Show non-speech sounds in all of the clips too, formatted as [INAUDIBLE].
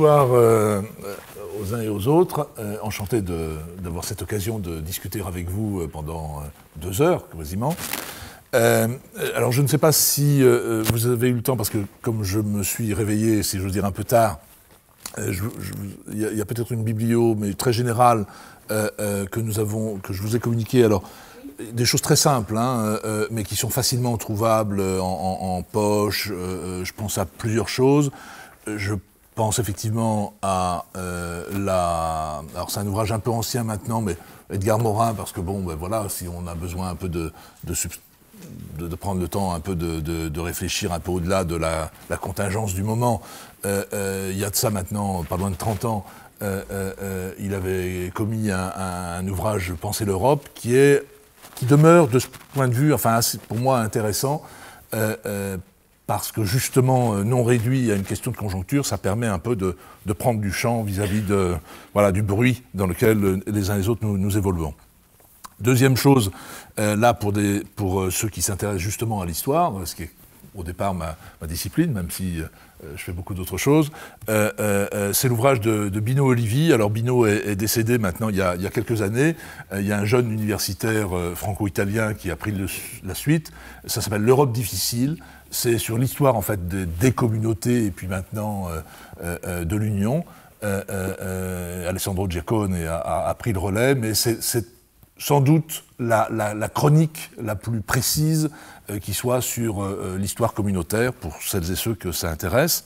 bonsoir euh, euh, aux uns et aux autres. Euh, enchanté d'avoir cette occasion de discuter avec vous pendant deux heures, quasiment. alors, je ne sais pas si vous avez eu le temps, parce que comme je me suis réveillé, si je veux dire, un peu tard, il y a, peut-être une biblio, mais très générale, que, nous avons, que je vous ai communiquée. Alors, des choses très simples, hein, mais qui sont facilement trouvables en, poche. je pense à plusieurs choses. Je pense effectivement à euh, la. Alors, c'est un ouvrage un peu ancien maintenant, mais Edgar Morin, parce que bon, ben voilà, si on a besoin un peu de, de, prendre le temps un peu de, réfléchir un peu au-delà de la, contingence du moment, euh, euh, il y a de ça maintenant, pas loin de 30 ans. il avait commis un, ouvrage Penser l'Europe qui est qui demeure de ce point de vue, enfin pour moi intéressant, parce que justement, euh, non réduit à une question de conjoncture, ça permet un peu de, prendre du champ vis-à-vis du bruit dans lequel euh, les uns et les autres nous, évoluons. Deuxième chose, euh, là pour, des, pour, ceux qui s'intéressent justement à l'histoire, ce qui est au départ ma, discipline, même si je fais beaucoup d'autres choses, c'est l'ouvrage de, Bino Olivi. Alors Bino est, décédé maintenant il y a, quelques années. il y a un jeune universitaire franco-italien qui a pris la suite. Ça s'appelle L'Europe difficile c'est sur l'histoire en fait des, communautés et puis maintenant euh, euh, euh, de l'Union. Alessandro Giacone a, pris le relais, mais c'est sans doute la, chronique la plus précise qui soit sur l'histoire communautaire pour celles et ceux que ça intéresse.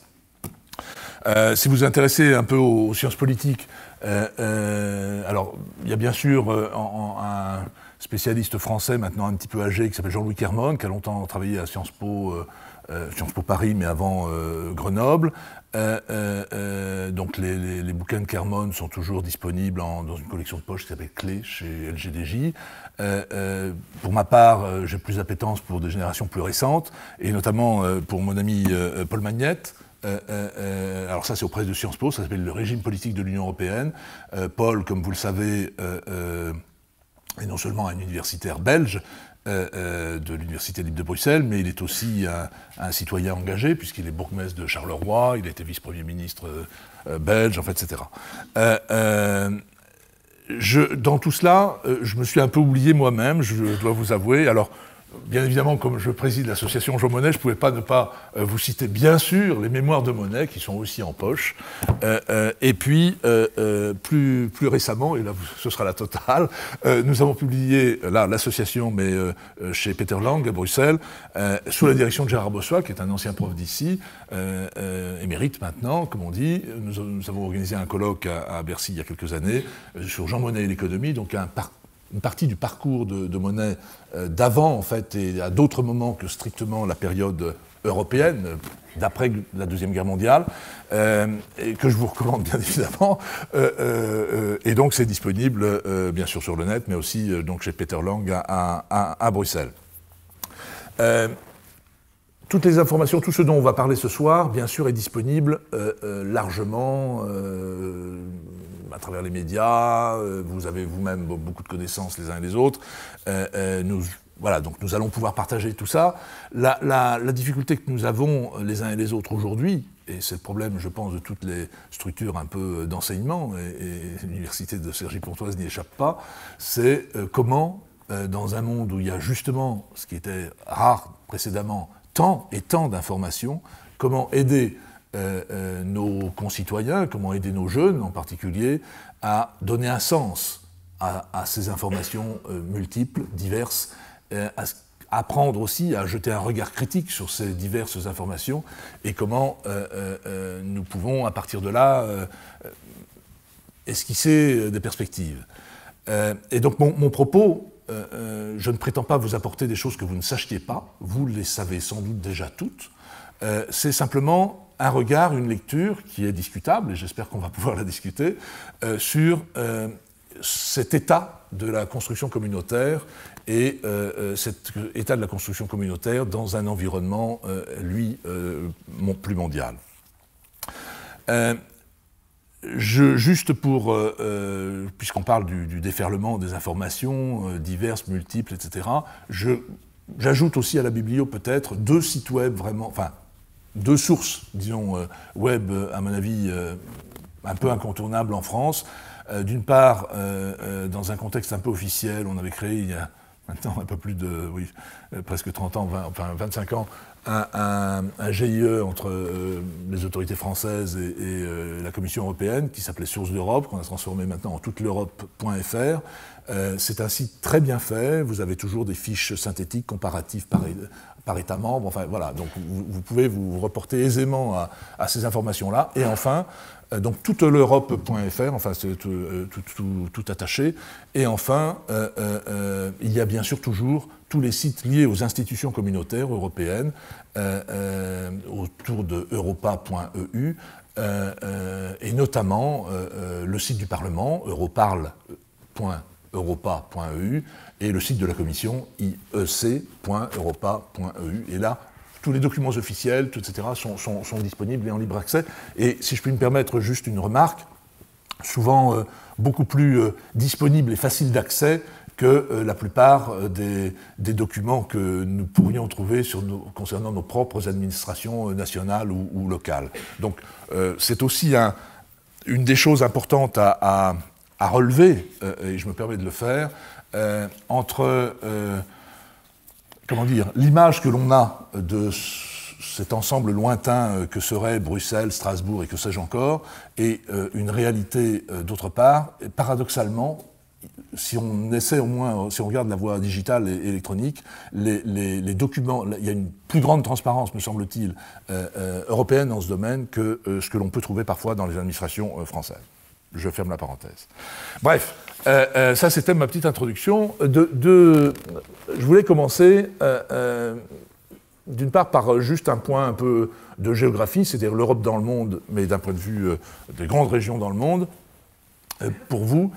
si vous vous intéressez un peu aux, sciences politiques, alors il y a bien sûr un, spécialiste français maintenant un petit peu âgé qui s'appelle Jean-Louis Kermon, qui a longtemps travaillé à Sciences Po, euh, euh, Sciences Po Paris, mais avant euh, Grenoble. donc les, bouquins de Kermon sont toujours disponibles dans une collection de poches qui s'appelle Clé chez LGDJ. pour ma part, j'ai plus d'appétence pour des générations plus récentes, et notamment pour mon ami Paul Magnette. alors ça c'est auprès de Sciences Po, ça s'appelle le régime politique de l'Union européenne. Paul, comme vous le savez, et non seulement un universitaire belge, euh, euh, de l'Université libre de Bruxelles, mais il est aussi un, citoyen engagé, puisqu'il est bourgmestre de Charleroi, il a été vice-premier ministre euh, belge, en etc. dans tout cela, je me suis un peu oublié moi-même, je, dois vous avouer. Alors, Bien évidemment, comme je préside l'association Jean Monnet, je ne pouvais pas ne pas euh, vous citer, bien sûr, les mémoires de Monet, qui sont aussi en poche. Euh, euh, et puis, plus, plus récemment, et là ce sera la totale, nous avons publié, là, l'association, mais chez Peter Lang à Bruxelles, sous la direction de Gérard Bossois, qui est un ancien prof d'ici, émérite maintenant, comme on dit. Nous, avons organisé un colloque à, Bercy il y a quelques années sur Jean Monnet et l'économie, donc un parcours une partie du parcours de, monnaie Monet euh, d'avant, en fait, et à d'autres moments que strictement la période européenne, euh, d'après la Deuxième Guerre mondiale, euh, et que je vous recommande bien évidemment. et donc c'est disponible, bien sûr, sur le net, mais aussi donc chez Peter Lang à Bruxelles. toutes les informations, tout ce dont on va parler ce soir, bien sûr, est disponible largement à travers les médias, euh, vous avez vous-même beaucoup de connaissances les uns et les autres. Euh, euh, nous, voilà, donc nous allons pouvoir partager tout ça. La, difficulté que nous avons les uns et les autres aujourd'hui, et c'est le problème, je pense, de toutes les structures un peu d'enseignement, et, et [LAUGHS] l'université de Sergi Pontoise n'y échappe pas, c'est comment, dans un monde où il y a justement, ce qui était rare précédemment, tant et tant d'informations, comment aider euh, euh, nos concitoyens, comment aider nos jeunes en particulier à donner un sens à, ces informations euh, multiples, diverses, à apprendre aussi à jeter un regard critique sur ces diverses informations et comment nous pouvons, à partir de là, esquisser des perspectives. et donc mon, mon propos, je ne prétends pas vous apporter des choses que vous ne sachiez pas, vous les savez sans doute déjà toutes, c'est simplement un regard, une lecture qui est discutable, et j'espère qu'on va pouvoir la discuter, euh, sur euh, cet état de la construction communautaire et euh, cet état de la construction communautaire dans un environnement, lui, plus mondial. juste pour, puisqu'on parle du, déferlement des informations diverses, multiples, etc., j'ajoute aussi à la biblio peut-être deux sites web vraiment, deux sources, disons, euh, web, à mon avis, euh, un peu incontournables en France. Euh, d'une part, dans un contexte un peu officiel, on avait créé il y a maintenant un peu plus de, oui, presque 30 ans, enfin 25 ans, un, GIE entre les autorités françaises et, la Commission européenne qui s'appelait Source d'Europe, qu'on a transformé maintenant en toute l'Europe.fr euh, c'est un site très bien fait. Vous avez toujours des fiches synthétiques comparatives par, État membre. Enfin, voilà. Donc, vous, pouvez vous reporter aisément à, ces informations-là. Et enfin, euh, donc, toute l'Europe.fr, enfin, c'est euh, tout, attaché. Et enfin, il y a bien sûr toujours tous les sites liés aux institutions communautaires européennes autour de europa.eu. E et notamment le site du Parlement, europarle.eu europa.eu et le site de la commission iec.europa.eu. Et là, tous les documents officiels, etc., sont, sont, disponibles et en libre accès. Et si je puis me permettre juste une remarque, souvent euh, beaucoup plus euh, disponible et facile d'accès que euh, la plupart des, documents que nous pourrions trouver sur concernant nos propres administrations nationales ou, locales. Donc c'est aussi un, une des choses importantes à à relever, euh, et je me permets de le faire, euh, entre euh, comment dire, l'image que l'on a de cet ensemble lointain que serait Bruxelles, Strasbourg et que sais-je encore, et une réalité d'autre part, paradoxalement, si on essaie au moins, si on regarde la voie digitale et électronique, les, documents, il y a une plus grande transparence, me semble-t-il, européenne dans ce domaine que ce que l'on peut trouver parfois dans les administrations françaises. Je ferme la parenthèse. Bref, euh, euh, ça c'était ma petite introduction. je voulais commencer euh, d'une part par juste un point un peu de géographie, c'est-à-dire l'Europe dans le monde, mais d'un point de vue des grandes régions dans le monde, pour vous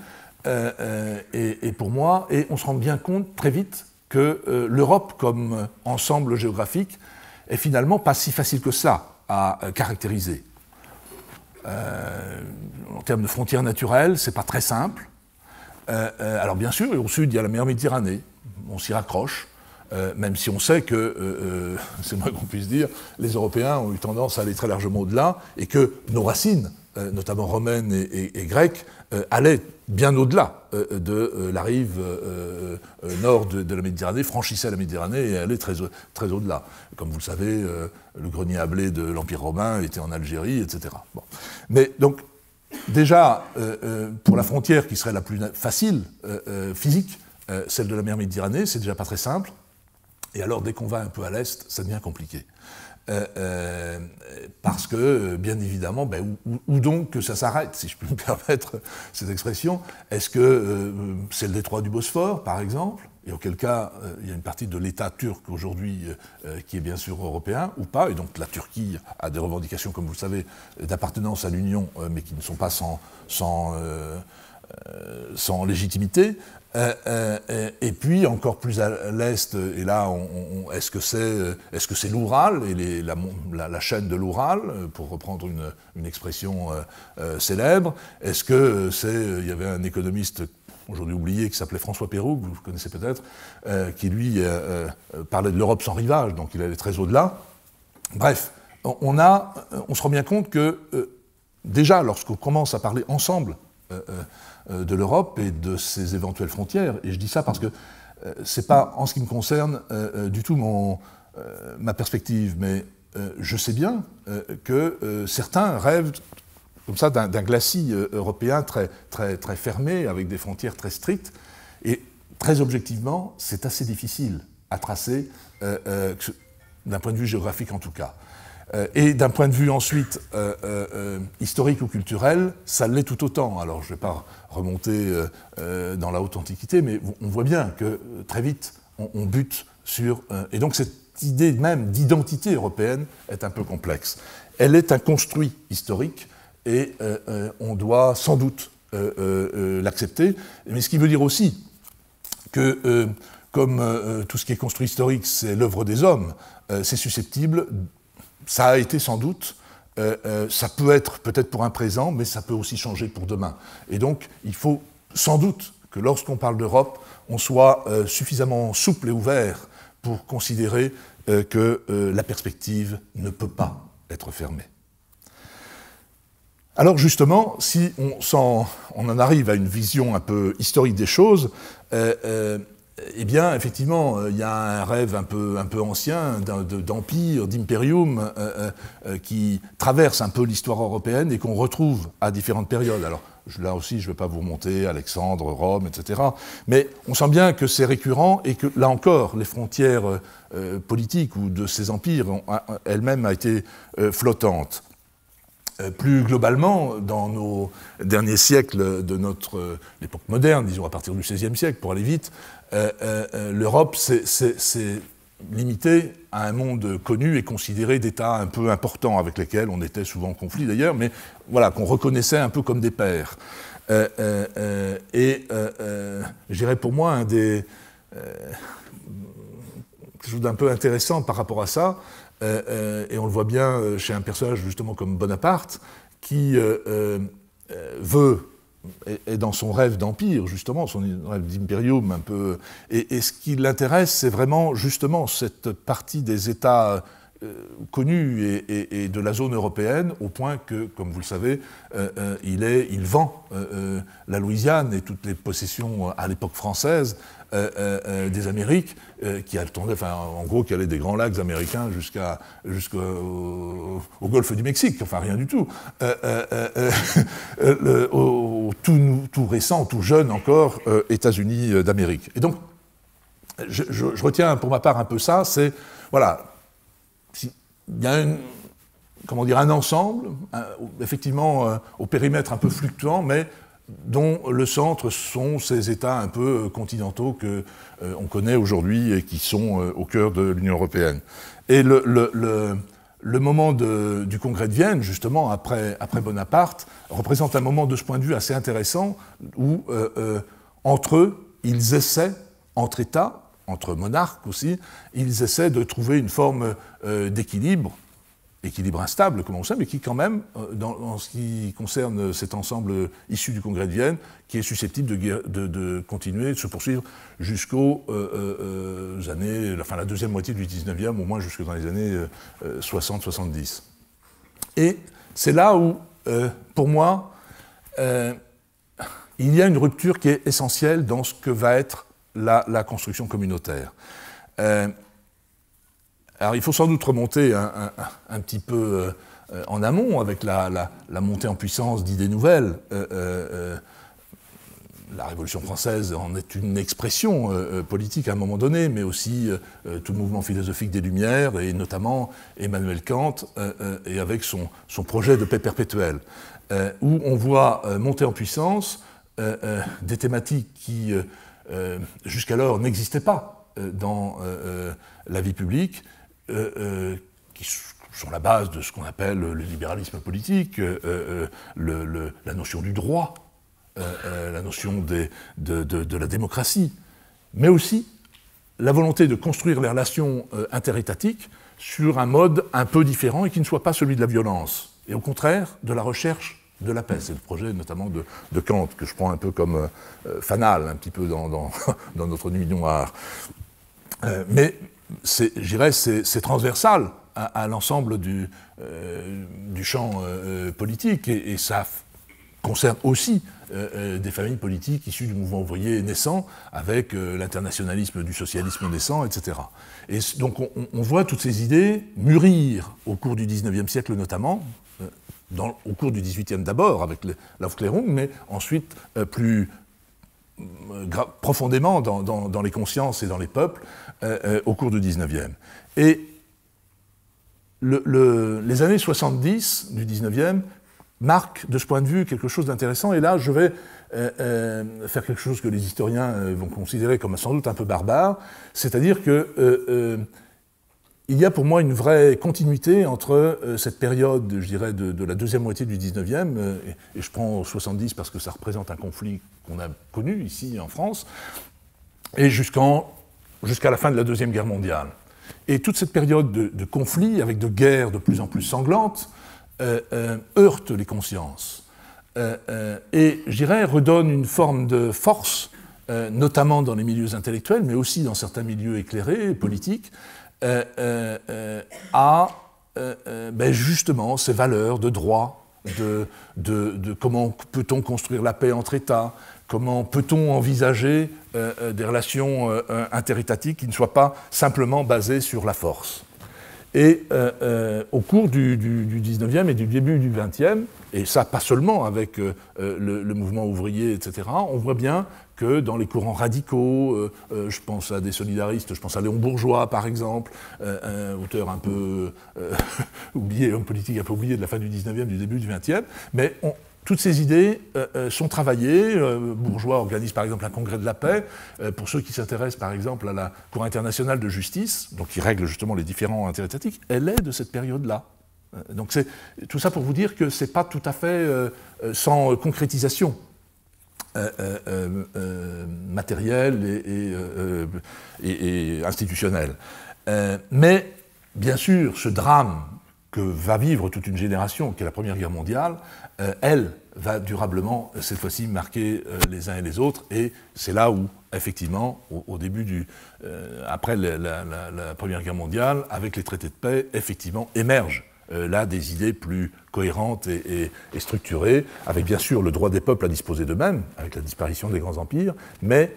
et, et, pour moi. Et on se rend bien compte très vite que l'Europe comme ensemble géographique est finalement pas si facile que ça à caractériser. Euh, en termes de frontières naturelles, c'est pas très simple. Euh, euh, alors bien sûr, au sud, il y a la mer Méditerranée. On s'y raccroche. même si on sait que, [LAUGHS] c'est moins qu'on puisse dire, les Européens ont eu tendance à aller très largement au-delà et que nos racines euh, notamment romaine et, grecques, grecque, euh, allait bien au-delà euh, de la rive nord de, la Méditerranée, franchissait la Méditerranée et allait très, au-delà. Comme vous le savez, le grenier à blé de l'Empire romain était en Algérie, etc. Mais donc, déjà, pour la frontière qui serait la plus facile, physique, celle de la mer Méditerranée, c'est déjà pas très simple. Et alors, dès qu'on va un peu à l'est, ça devient compliqué. Euh, euh, parce que, euh, bien évidemment, ben, où, donc que ça s'arrête, si je peux [LAUGHS] me permettre cette expression Est-ce que c'est le détroit du Bosphore, par exemple et auquel cas, il y a une partie de l'État turc aujourd'hui qui est bien sûr européen ou pas, et donc la Turquie a des revendications, comme vous le savez, d'appartenance à l'Union, mais qui ne sont pas sans légitimité. Euh, euh, euh, et puis encore plus à l'est, et là, est-ce que c'est est-ce que l'Oural et la, chaîne de l'Oural, pour reprendre une, expression célèbre Est-ce que c'est il y avait un économiste aujourd'hui oublié, qui s'appelait François Perroux, que vous connaissez peut-être, qui lui parlait de l'Europe sans rivage, donc il allait très au-delà. Bref, on se rend bien compte que déjà, lorsqu'on commence à parler ensemble euh, de l'Europe et de ses éventuelles frontières. Et je dis ça parce que euh, ce n'est pas, en ce qui me concerne, euh, du tout ma perspective, mais je sais bien que certains rêvent comme ça d'un glacis européen très, très, fermé, avec des frontières très strictes. Et très objectivement, c'est assez difficile à tracer, d'un point de vue géographique en tout cas. Euh, et d'un point de vue ensuite euh, euh, historique ou culturel, ça l'est tout autant. Alors je ne vais pas remonter dans la haute antiquité, mais on voit bien que très vite, on, bute sur... et donc cette idée même d'identité européenne est un peu complexe. Elle est un construit historique et on doit sans doute l'accepter, mais ce qui veut dire aussi que comme tout ce qui est construit historique, c'est l'œuvre des hommes, c'est susceptible ça a été sans doute, euh, euh, ça peut être peut-être pour un présent, mais ça peut aussi changer pour demain. Et donc, il faut sans doute que lorsqu'on parle d'Europe, on soit euh, suffisamment souple et ouvert pour considérer que la perspective ne peut pas être fermée. Alors justement, si on, en, arrive à une vision un peu historique des choses, eh bien, effectivement, euh, il y a un rêve un peu, ancien d'empire, d'imperium, euh, euh, qui traverse un peu l'histoire européenne et qu'on retrouve à différentes périodes. Alors, là aussi, je ne vais pas vous remonter, Alexandre, Rome, etc. Mais on sent bien que c'est récurrent et que, là encore, les frontières politiques ou de ces empires elles-mêmes ont été flottantes. Plus globalement, dans nos derniers siècles de notre époque moderne, disons à partir du XVIe siècle pour aller vite, euh, euh, euh, l'Europe s'est limitée à un monde connu et considéré d'États un peu importants, avec lesquels on était souvent en conflit d'ailleurs, mais voilà, qu'on reconnaissait un peu comme des pères. et euh, pour moi un des quelque chose d'un peu intéressant par rapport à ça, et on le voit bien chez un personnage justement comme Bonaparte, qui veut est dans son rêve d'empire, justement, son rêve d'Imperium un peu. Et, et ce qui l'intéresse, c'est vraiment justement cette partie des États euh, connu et, de la zone européenne, au point que, comme vous le savez, euh, euh, il, est, il vend la Louisiane et toutes les possessions à l'époque française des Amériques, qui enfin, en gros, qui allaient des grands lacs américains jusqu'à, jusqu'au golfe du Mexique, enfin rien du tout. [LAUGHS] tout, tout, récent, tout jeune encore, États-Unis d'Amérique. Et donc, je, je, retiens pour ma part un peu ça, c'est, voilà, il y a comment dire, un ensemble, effectivement euh, au périmètre un peu fluctuant, mais dont le centre sont ces États un peu euh, continentaux que euh, on connaît aujourd'hui et qui sont au cœur de l'Union européenne. Et le, moment du congrès de Vienne, justement, après, Bonaparte, représente un moment de ce point de vue assez intéressant où, entre eux, ils essaient, entre États, entre monarques aussi, ils essaient de trouver une forme euh, d'équilibre, équilibre instable, comme on sait, mais qui quand même, euh, dans, en ce qui concerne cet ensemble issu du Congrès de Vienne, qui est susceptible de, continuer, de se poursuivre jusqu'aux euh, années, enfin la deuxième moitié du 19e, au moins jusque dans les années 60-70. Et c'est là où, pour moi, il y a une rupture qui est essentielle dans ce que va être la, construction communautaire. Euh, alors il faut sans doute remonter un, petit peu euh, en amont avec la, montée en puissance d'idées nouvelles. Euh, la Révolution française en est une expression politique à un moment donné, mais aussi tout le mouvement philosophique des Lumières, et notamment Emmanuel Kant, et avec son, son, projet de paix perpétuelle, où on voit monter en puissance des thématiques qui euh, jusqu'alors n'existait pas euh, dans euh, la vie publique, qui sont la base de ce qu'on appelle le libéralisme politique, la notion du droit, la notion de, de, la démocratie, mais aussi la volonté de construire les relations interétatiques sur un mode un peu différent et qui ne soit pas celui de la violence, et au contraire de la recherche de la paix. C'est le projet notamment de, Kant, que je prends un peu comme euh, fanal, un petit peu dans, [LAUGHS] notre nuit euh, noire. mais je dirais c'est transversal à, l'ensemble du, euh, champ politique et, ça concerne aussi des familles politiques issues du mouvement ouvrier naissant, avec l'internationalisme du socialisme naissant, etc. Et donc on, on, voit toutes ces idées mûrir au cours du XIXe siècle notamment, au cours du XVIIIe d'abord avec l'Aufklärung, mais ensuite euh, plus euh, profondément dans, les consciences et dans les peuples euh, au cours du XIXe. Et les années 70 du XIXe marquent de ce point de vue quelque chose d'intéressant, et là je vais faire quelque chose que les historiens vont considérer comme sans doute un peu barbare, c'est-à-dire que il y a pour moi une vraie continuité entre euh, cette période, je dirais, de, la deuxième moitié du 19e, euh, et, je prends 70 parce que ça représente un conflit qu'on a connu ici en France, et jusqu'en, jusqu'à la fin de la Deuxième Guerre mondiale. Et toute cette période de, conflits, conflit, avec de guerres de plus en plus sanglantes, euh, heurte les consciences. et, je dirais, redonne une forme de force, notamment dans les milieux intellectuels, mais aussi dans certains milieux éclairés, politiques, à euh, euh, euh, ben justement ces valeurs de droit, de, comment peut-on construire la paix entre États, comment peut-on envisager des relations interétatiques qui ne soient pas simplement basées sur la force. Et au cours du, du, 19e et du début du 20e, et ça pas seulement avec le, le, mouvement ouvrier, etc., on voit bien que dans les courants radicaux, euh, euh, je pense à des solidaristes, je pense à Léon Bourgeois par exemple, euh, un auteur un peu [LAUGHS] oublié, homme politique un peu oublié de la fin du 19e, du début du 20e, mais toutes ces idées sont travaillées. Bourgeois organise par exemple un congrès de la paix. pour ceux qui s'intéressent par exemple à la Cour internationale de justice, donc qui règle justement les différents intérêts étatiques, elle est de cette période-là. Donc c'est tout ça pour vous dire que ce n'est pas tout à fait sans concrétisation. Euh, euh, euh, matériel et, institutionnel. mais, bien sûr, ce drame que va vivre toute une génération, qui est la Première Guerre mondiale, elle va durablement, cette fois-ci, marquer les uns et les autres. Et c'est là où, effectivement, au, début du. après la, la, Première Guerre mondiale, avec les traités de paix, effectivement, émerge euh, là des idées plus cohérentes et, structurées, avec bien sûr le droit des peuples à disposer d'eux-mêmes, avec la disparition des grands empires, mais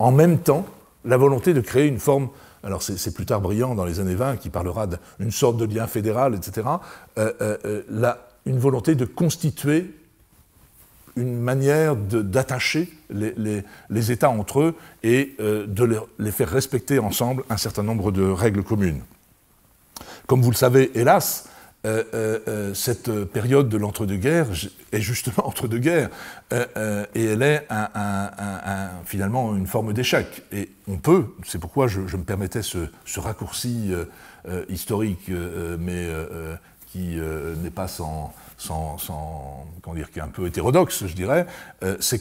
en même temps la volonté de créer une forme, alors c'est plus tard brillant dans les années 20 qui parlera d'une sorte de lien fédéral, etc., euh, euh, une volonté de constituer une manière d'attacher les, États entre eux et de les faire respecter ensemble un certain nombre de règles communes. Comme vous le savez, hélas, euh, euh, euh, cette période de l'entre-deux-guerres est justement [LAUGHS] entre-deux-guerres et elle est un, finalement une forme d'échec. Et on peut, c'est pourquoi je, me permettais ce, raccourci historique, mais qui n'est pas sans, sans, comment dire, qui est un peu hétérodoxe, je dirais, c'est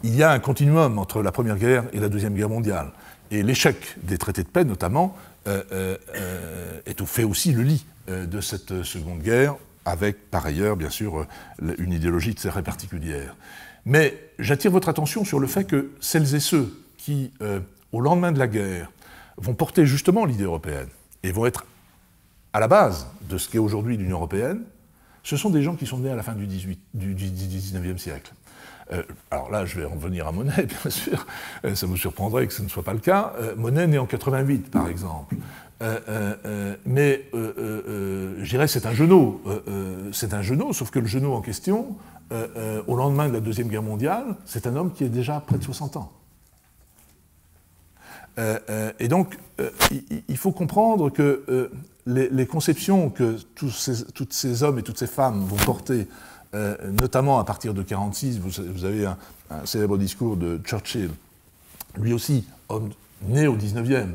qu'il y a un continuum entre la Première Guerre et la Deuxième Guerre mondiale. Et l'échec des traités de paix, notamment, euh, euh, euh, fait aussi le lit de cette Seconde Guerre, avec par ailleurs, bien sûr, une idéologie très particulière. Mais j'attire votre attention sur le fait que celles et ceux qui, au lendemain de la guerre, vont porter justement l'idée européenne et vont être à la base de ce qu'est aujourd'hui l'Union européenne, ce sont des gens qui sont nés à la fin du, XIXe du 19e siècle. Euh, alors là, je vais en venir à Monet, [LAUGHS] bien sûr. Euh, ça vous surprendrait que ce ne soit pas le cas. Euh, Monet naît en 88, par exemple. mais je dirais c'est un genou, c'est un genou, sauf que le genou en question, au lendemain de la Deuxième Guerre mondiale, c'est un homme qui est déjà près de 60 ans. et donc, il faut comprendre que les, conceptions que tous toutes ces hommes et toutes ces femmes vont porter euh, notamment à partir de 1946, vous, avez un, célèbre discours de Churchill, lui aussi, homme né au 19e,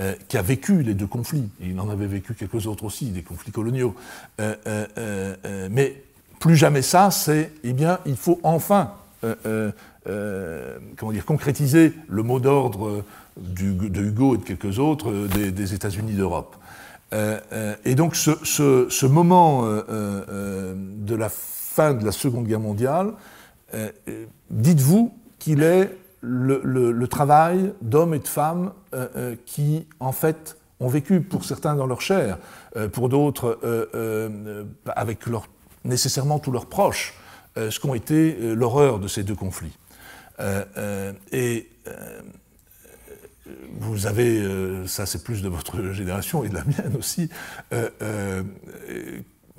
euh, qui a vécu les deux conflits, il en avait vécu quelques autres aussi, des conflits coloniaux. Euh, mais plus jamais ça, c'est, eh bien, il faut enfin, comment dire, concrétiser le mot d'ordre de Hugo et de quelques autres des, États-Unis d'Europe. et donc ce moment de la fin de la Seconde Guerre mondiale, euh, dites-vous qu'il est le, travail d'hommes et de femmes euh, euh, qui, en fait, ont vécu, pour certains dans leur chair, pour d'autres avec leur, nécessairement tous leurs proches, ce qu'ont été l'horreur de ces deux conflits. et vous avez, ça c'est plus de votre génération et de la mienne aussi,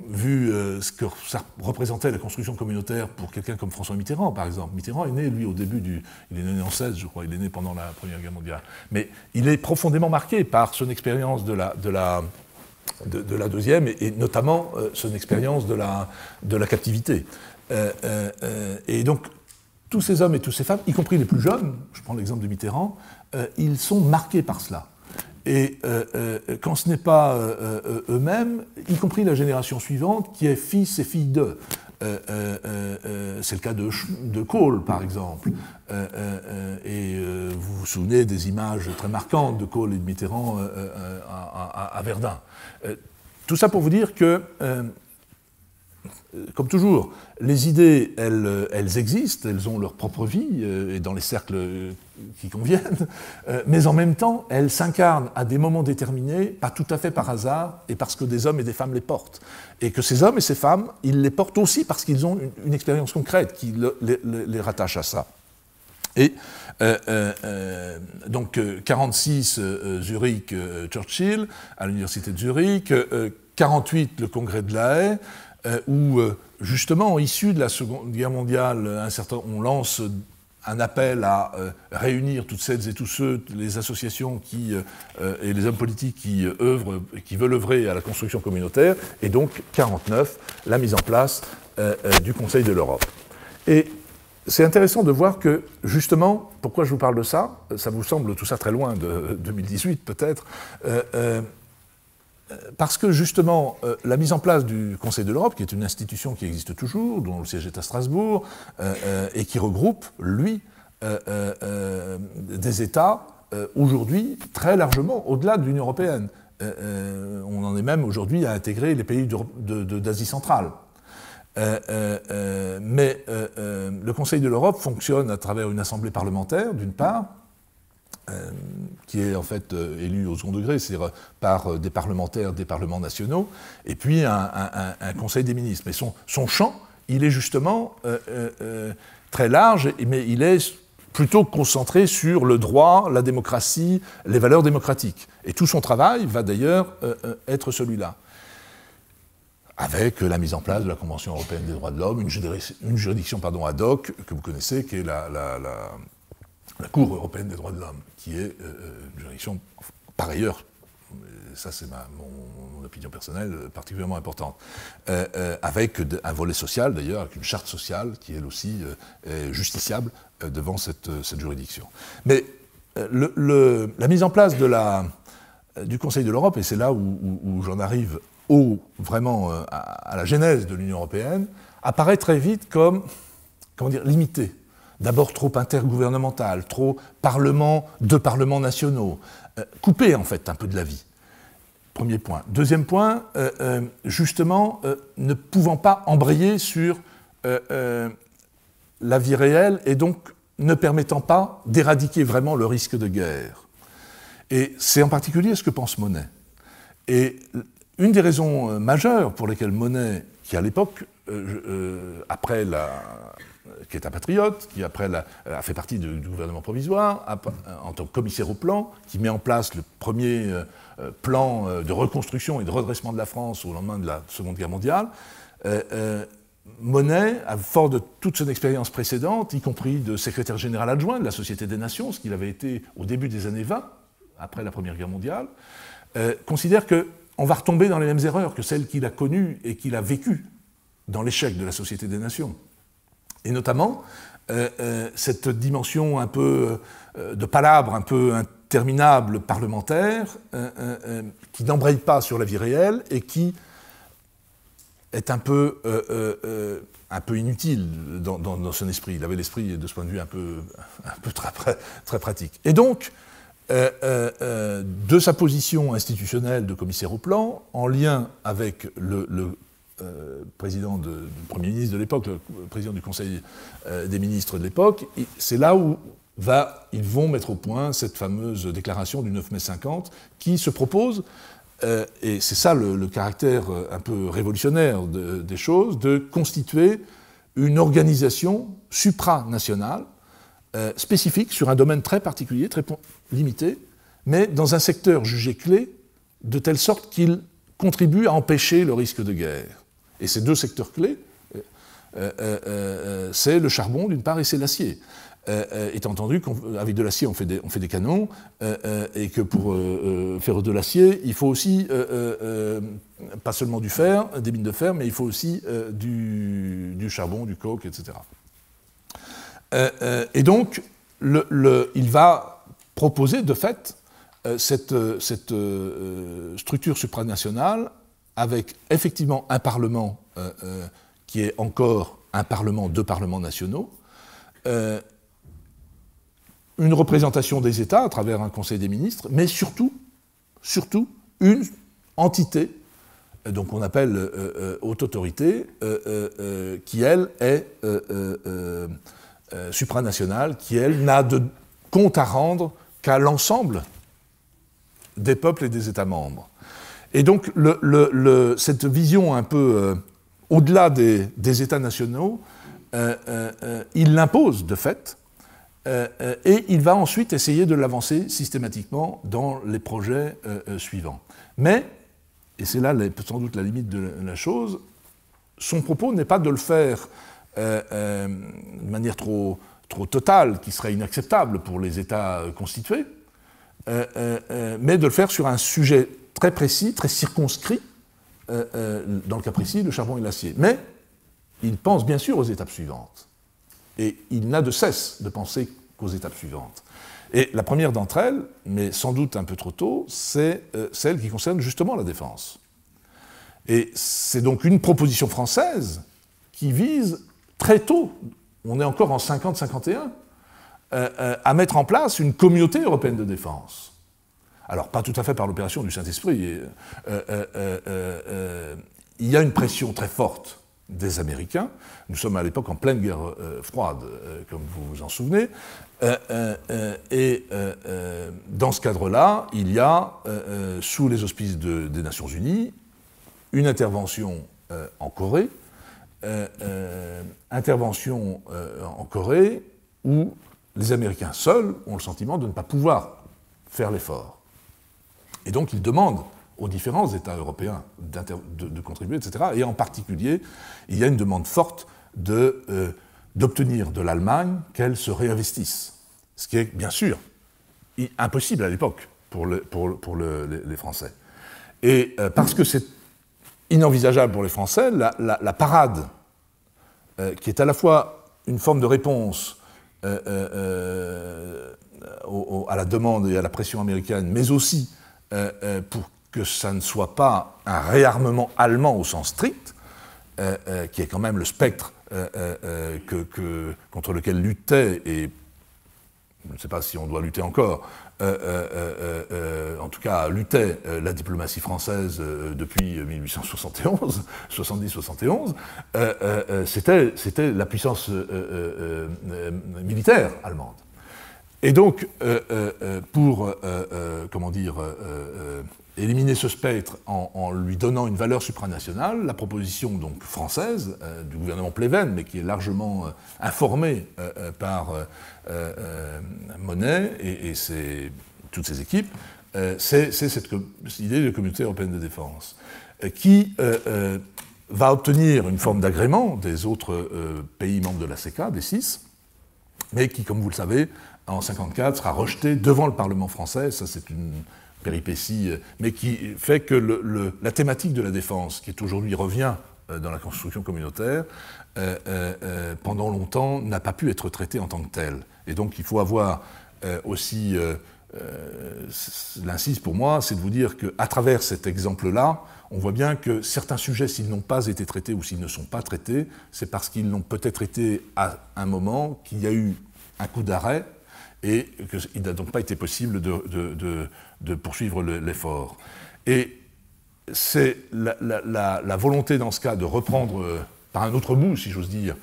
vu euh, ce que ça représentait la construction communautaire pour quelqu'un comme François Mitterrand, par exemple. Mitterrand est né, lui, au début du... Il est né en 16, je crois, il est né pendant la Première Guerre mondiale. Mais il est profondément marqué par son expérience de la, de la, de, la deuxième, et, notamment euh, son expérience de la, de la captivité. Euh, et donc, tous ces hommes et toutes ces femmes, y compris les plus jeunes, je prends l'exemple de Mitterrand, ils sont marqués par cela et euh, euh, quand ce n'est pas euh, eux-mêmes, y compris la génération suivante qui est fils et fille d'eux. c'est le cas de, de Cole, par exemple. et vous vous souvenez des images très marquantes de Cole et de Mitterrand à, à, Verdun. tout ça pour vous dire que euh, comme toujours, les idées, elles, euh, elles, existent, elles ont leur propre vie, euh, et dans les cercles qui conviennent, mais en même temps, elles s'incarnent à des moments déterminés, pas tout à fait par hasard, et parce que des hommes et des femmes les portent. Et que ces hommes et ces femmes, ils les portent aussi parce qu'ils ont une, expérience concrète qui les, rattache à ça. Et donc 46 Zurich Churchill à l'université de Zurich, 48 le congrès de La Haye, euh, où euh, justement, issu de la Seconde Guerre mondiale, un certain, on lance un appel à euh, réunir toutes celles et tous ceux, les associations qui, et les hommes politiques qui, œuvrent, qui veulent œuvrer à la construction communautaire, et donc 49, la mise en place du Conseil de l'Europe. Et c'est intéressant de voir que, justement, pourquoi je vous parle de ça, ça vous semble tout ça très loin de 2018 peut-être, parce que justement, euh, la mise en place du Conseil de l'Europe, qui est une institution qui existe toujours, dont le siège est à Strasbourg, euh, euh, et qui regroupe, lui, des États, aujourd'hui, très largement, au-delà de l'Union européenne. on en est même aujourd'hui à intégrer les pays d'Asie centrale. mais le Conseil de l'Europe fonctionne à travers une assemblée parlementaire, d'une part, euh, qui est en fait euh, élu au second degré, c'est-à-dire euh, par des parlementaires des parlements nationaux, et puis un, conseil des ministres. Mais son, champ, il est justement très large, mais il est plutôt concentré sur le droit, la démocratie, les valeurs démocratiques. Et tout son travail va d'ailleurs être celui-là. Avec la mise en place de la Convention européenne des droits de l'homme, une, juridiction pardon, ad hoc que vous connaissez, qui est la la Cour européenne des droits de l'homme, qui est euh, euh, une juridiction, par ailleurs, euh, ça c'est mon, opinion personnelle, particulièrement importante, avec un volet social d'ailleurs, avec une charte sociale qui elle aussi est justiciable devant cette, juridiction. Mais la mise en place du Conseil de l'Europe, et c'est là où, j'en arrive au, vraiment à, à la genèse de l'Union européenne, apparaît très vite comme comment dire, limitée d'abord trop intergouvernemental, trop parlement de parlements nationaux, euh, Couper, en fait un peu de la vie. Premier point. Deuxième point, euh, euh, justement, ne pouvant pas embrayer sur la vie réelle et donc ne permettant pas d'éradiquer vraiment le risque de guerre. Et c'est en particulier ce que pense Monet. Et une des raisons majeures pour lesquelles Monet, qui à l'époque, après la, euh, qui est un patriote, qui après euh, a fait partie du, gouvernement provisoire, euh, en tant que commissaire au plan, qui met en place le premier plan de reconstruction et de redressement de la France au lendemain de la Seconde Guerre mondiale. Monet, à fort de toute son expérience précédente, y compris de secrétaire général adjoint de la Société des Nations, ce qu'il avait été au début des années 20, après la Première Guerre mondiale, considère qu'on va retomber dans les mêmes erreurs que celles qu'il a connues et qu'il a vécues dans l'échec de la Société des Nations. Et notamment, euh, euh, cette dimension un peu euh, de palabre, un peu interminable parlementaire, qui n'embraye pas sur la vie réelle et qui est un peu, un peu inutile dans, son esprit. Il avait l'esprit, de ce point de vue, un peu, un peu très, très, pratique. Et donc, de sa position institutionnelle de commissaire au plan, en lien avec le euh, président de, du Premier ministre de l'époque, le président du Conseil euh, des ministres de l'époque, c'est là où ils vont mettre au point cette fameuse déclaration du 9 mai 50 qui se propose, euh, et c'est ça le, caractère un peu révolutionnaire des choses, de constituer une organisation supranationale spécifique sur un domaine très particulier, très limité, mais dans un secteur jugé clé, de telle sorte qu'il contribue à empêcher le risque de guerre. Et ces deux secteurs clés, euh, euh, euh, c'est le charbon d'une part et c'est l'acier. Étant entendu qu'avec de l'acier on, fait des canons et que pour faire de l'acier il faut aussi pas seulement du fer, des mines de fer, mais il faut aussi du, charbon, du coke, etc. et donc il va proposer de fait cette structure supranationale avec effectivement un Parlement euh, euh, qui est encore un Parlement, deux Parlements nationaux, euh, une représentation des États à travers un Conseil des ministres, mais surtout, surtout une entité, donc on appelle haute autorité, qui elle est supranationale, qui elle n'a de compte à rendre qu'à l'ensemble des peuples et des États membres. Et donc, cette vision un peu euh, au-delà des, États nationaux, euh, euh, il l'impose de fait, et il va ensuite essayer de l'avancer systématiquement dans les projets suivants. Mais, et c'est là sans doute la limite de la chose, son propos n'est pas de le faire de manière trop, trop totale, qui serait inacceptable pour les États constitués, mais de le faire sur un sujet très précis, très circonscrit, euh, euh, dans le cas précis, le charbon et l'acier. Mais il pense bien sûr aux étapes suivantes. Et il n'a de cesse de penser qu'aux étapes suivantes. Et la première d'entre elles, mais sans doute un peu trop tôt, c'est euh, celle qui concerne justement la défense. Et c'est donc une proposition française qui vise très tôt, on est encore en 50-51, à mettre en place une communauté européenne de défense alors pas tout à fait par l'opération du Saint-Esprit, euh, euh, euh, il y a une pression très forte des Américains. Nous sommes à l'époque en pleine guerre froide, comme vous vous en souvenez. et dans ce cadre-là, il y a, sous les auspices des Nations Unies, une intervention en Corée, intervention en Corée où les Américains seuls ont le sentiment de ne pas pouvoir faire l'effort. Et donc il demande aux différents États européens de, contribuer, etc. Et en particulier, il y a une demande forte euh, d'obtenir de, l'Allemagne qu'elle se réinvestisse, ce qui est bien sûr impossible à l'époque pour, pour, les Français. Et euh, parce que c'est inenvisageable pour les Français, la, parade, euh, qui est à la fois une forme de réponse à la demande et à la pression américaine, mais aussi pour que ça ne soit pas un réarmement allemand au sens strict, qui est quand même le spectre contre lequel luttait, et je ne sais pas si on doit lutter encore, en tout cas luttait la diplomatie française depuis 1871, 70-71, c'était la puissance militaire allemande. Et donc, euh, euh, euh, pour, comment dire, éliminer ce spectre en, lui donnant une valeur supranationale, la proposition donc française du gouvernement Pleven, mais qui est largement informée par Monet et, toutes ses équipes, c'est cette idée de communauté européenne de défense, qui va obtenir une forme d'agrément des autres pays membres de la CECA, des six, mais qui, comme vous le savez, en 1954 sera rejeté devant le Parlement français. Ça, c'est une péripétie, euh, mais qui fait que la thématique de la défense, qui est aujourd'hui revient euh, dans la construction communautaire, euh, pendant longtemps n'a pas pu être traitée en tant que telle. Et donc il faut avoir aussi, l'incise pour moi, c'est de vous dire qu'à travers cet exemple-là, on voit bien que certains sujets, s'ils n'ont pas été traités ou s'ils ne sont pas traités, c'est parce qu'ils l'ont peut-être été à un moment qu'il y a eu un coup d'arrêt et qu'il n'a donc pas été possible de, poursuivre l'effort. Et c'est la, volonté dans ce cas de reprendre euh, par un autre bout, si j'ose dire,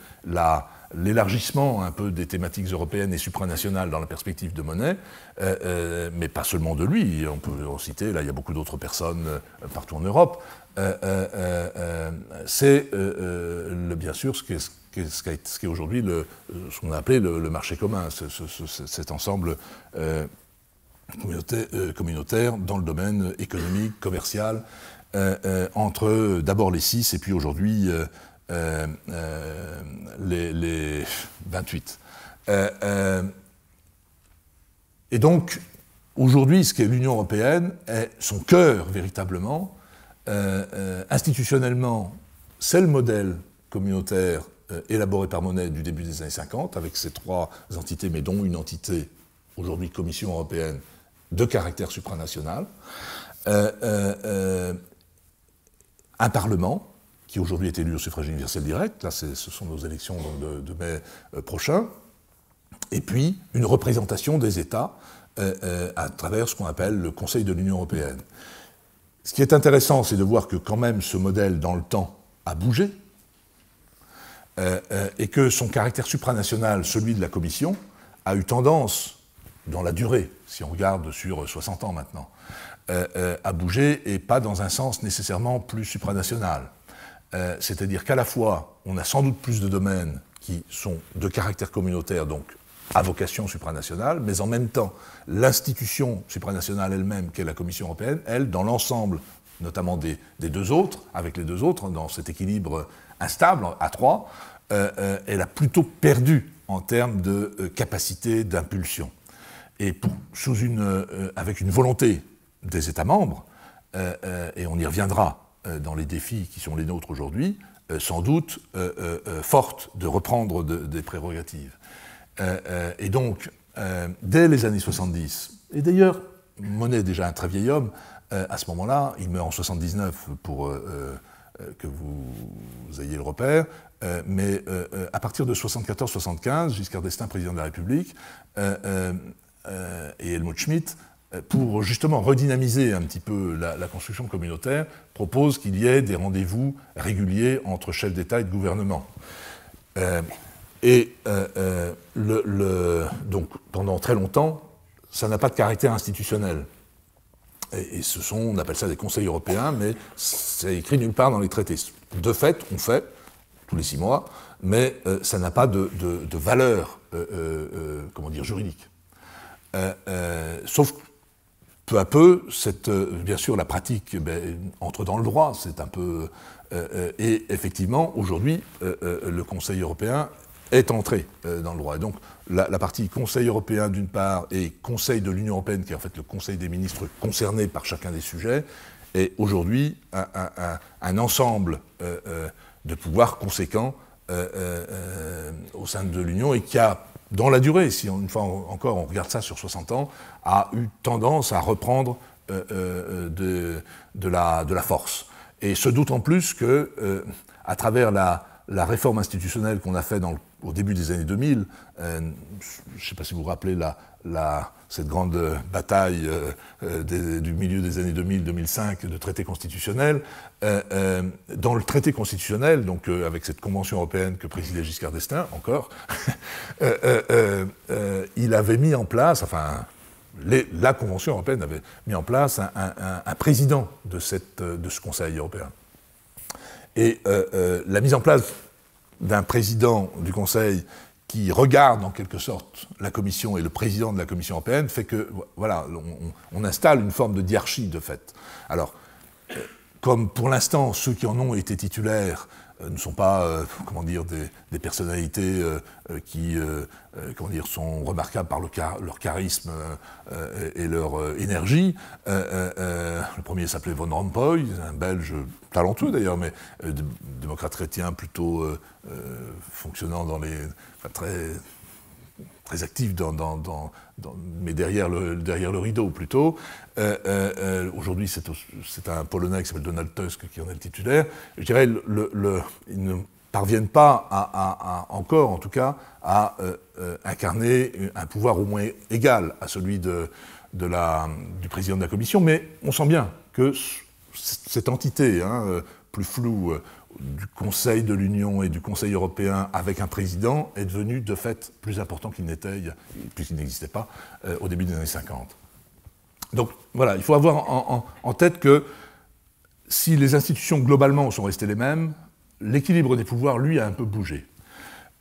l'élargissement un peu des thématiques européennes et supranationales dans la perspective de Monet, euh, euh, mais pas seulement de lui, on peut en citer, là il y a beaucoup d'autres personnes partout en Europe, c'est bien sûr ce qu'est ce qui est aujourd'hui euh, ce qu'on a appelé le, marché commun, cet ensemble euh, euh, communautaire, dans le domaine économique, commercial, entre d'abord les 6 et puis aujourd'hui les, les, 28. et donc, aujourd'hui, ce qu'est l'Union européenne, est son cœur véritablement, institutionnellement, c'est le modèle communautaire euh, élaboré par Monet du début des années 50, avec ces trois entités, mais dont une entité, aujourd'hui Commission européenne, de caractère supranational, euh, euh, un Parlement, qui aujourd'hui est élu au suffrage universel direct, là ce sont nos élections de, mai prochain, et puis une représentation des États à travers ce qu'on appelle le Conseil de l'Union européenne. Ce qui est intéressant, c'est de voir que quand même ce modèle dans le temps a bougé, euh, euh, et que son caractère supranational, celui de la Commission, a eu tendance, dans la durée, si on regarde sur 60 ans maintenant, euh, à bouger et pas dans un sens nécessairement plus supranational. C'est-à-dire qu'à la fois, on a sans doute plus de domaines qui sont de caractère communautaire, donc à vocation supranationale, mais en même temps, l'institution supranationale elle-même, qu'est la Commission européenne, elle, dans l'ensemble, notamment des, des, deux autres, avec les deux autres, dans cet équilibre instable à trois, euh, euh, elle a plutôt perdu en termes de euh, capacité d'impulsion. Et sous une, avec une volonté des États membres, et on y reviendra dans les défis qui sont les nôtres aujourd'hui, sans doute forte de reprendre des prérogatives. et donc, dès les années 70, et d'ailleurs, Monet est déjà un très vieil homme, à ce moment-là, il meurt en 79 pour euh, que vous, ayez le repère, euh, mais euh, à partir de 1974 75 Giscard d'Estaing, président de la République, et Helmut Schmidt, pour justement redynamiser un petit peu la, construction communautaire, propose qu'il y ait des rendez-vous réguliers entre chefs d'État et de gouvernement. et donc pendant très longtemps, ça n'a pas de caractère institutionnel. Et, ce sont, on appelle ça des conseils européens, mais c'est écrit nulle part dans les traités. De fait, on fait, tous les six mois, mais euh, ça n'a pas de, valeur, euh, euh, comment dire, juridique. sauf que, peu à peu, bien sûr, la pratique eh ben, entre dans le droit. C'est un peu et effectivement, aujourd'hui, le Conseil européen est entré dans le droit. donc, la, partie Conseil européen d'une part et Conseil de l'Union européenne, qui est en fait le Conseil des ministres concerné par chacun des sujets, est aujourd'hui un, ensemble euh, euh, de pouvoirs conséquents euh, au sein de l'Union et qui a, dans la durée, si on, encore on regarde ça sur 60 ans, a eu tendance à reprendre de, la, force. Et ce en plus que, à travers la, la réforme institutionnelle qu'on a faite dans le au début des années 2000, euh, je ne sais pas si vous vous rappelez cette grande bataille euh, euh, du milieu des années 2000-2005 de traité constitutionnel. dans le traité constitutionnel, donc avec cette convention européenne que présidait Giscard d'Estaing, encore, [LAUGHS] il avait mis en place, enfin, la convention européenne avait mis en place un, président de ce Conseil européen. Et la mise en place d'un président du Conseil qui regarde en quelque sorte la Commission et le président de la Commission européenne fait que, voilà, on, installe une forme de diarchie de fait. Alors, euh, comme pour l'instant, ceux qui en ont été titulaires euh, ne sont pas, euh, comment dire, des, personnalités euh, qui, comment dire, sont remarquables par leur charisme et, leur énergie. le premier s'appelait Von Rompuy, un Belge talentueux d'ailleurs, mais démocrate chrétien plutôt fonctionnant dans les, enfin, très très actif, dans, mais derrière le, derrière le rideau plutôt. Euh, euh, euh, aujourd'hui, c'est un Polonais qui s'appelle Donald Tusk qui en est le titulaire. Je dirais, le, ils ne parviennent pas, à, encore en tout cas, à incarner un pouvoir au moins égal à celui de, du président de la Commission, mais on sent bien que cette entité, hein, plus floue du Conseil de l'Union et du Conseil européen avec un président est devenu de fait plus important qu'il n'était, puisqu'il n'existait pas, euh, au début des années 50. Donc voilà, il faut avoir en, tête que si les institutions globalement sont restées les mêmes, l'équilibre des pouvoirs, lui, a un peu bougé.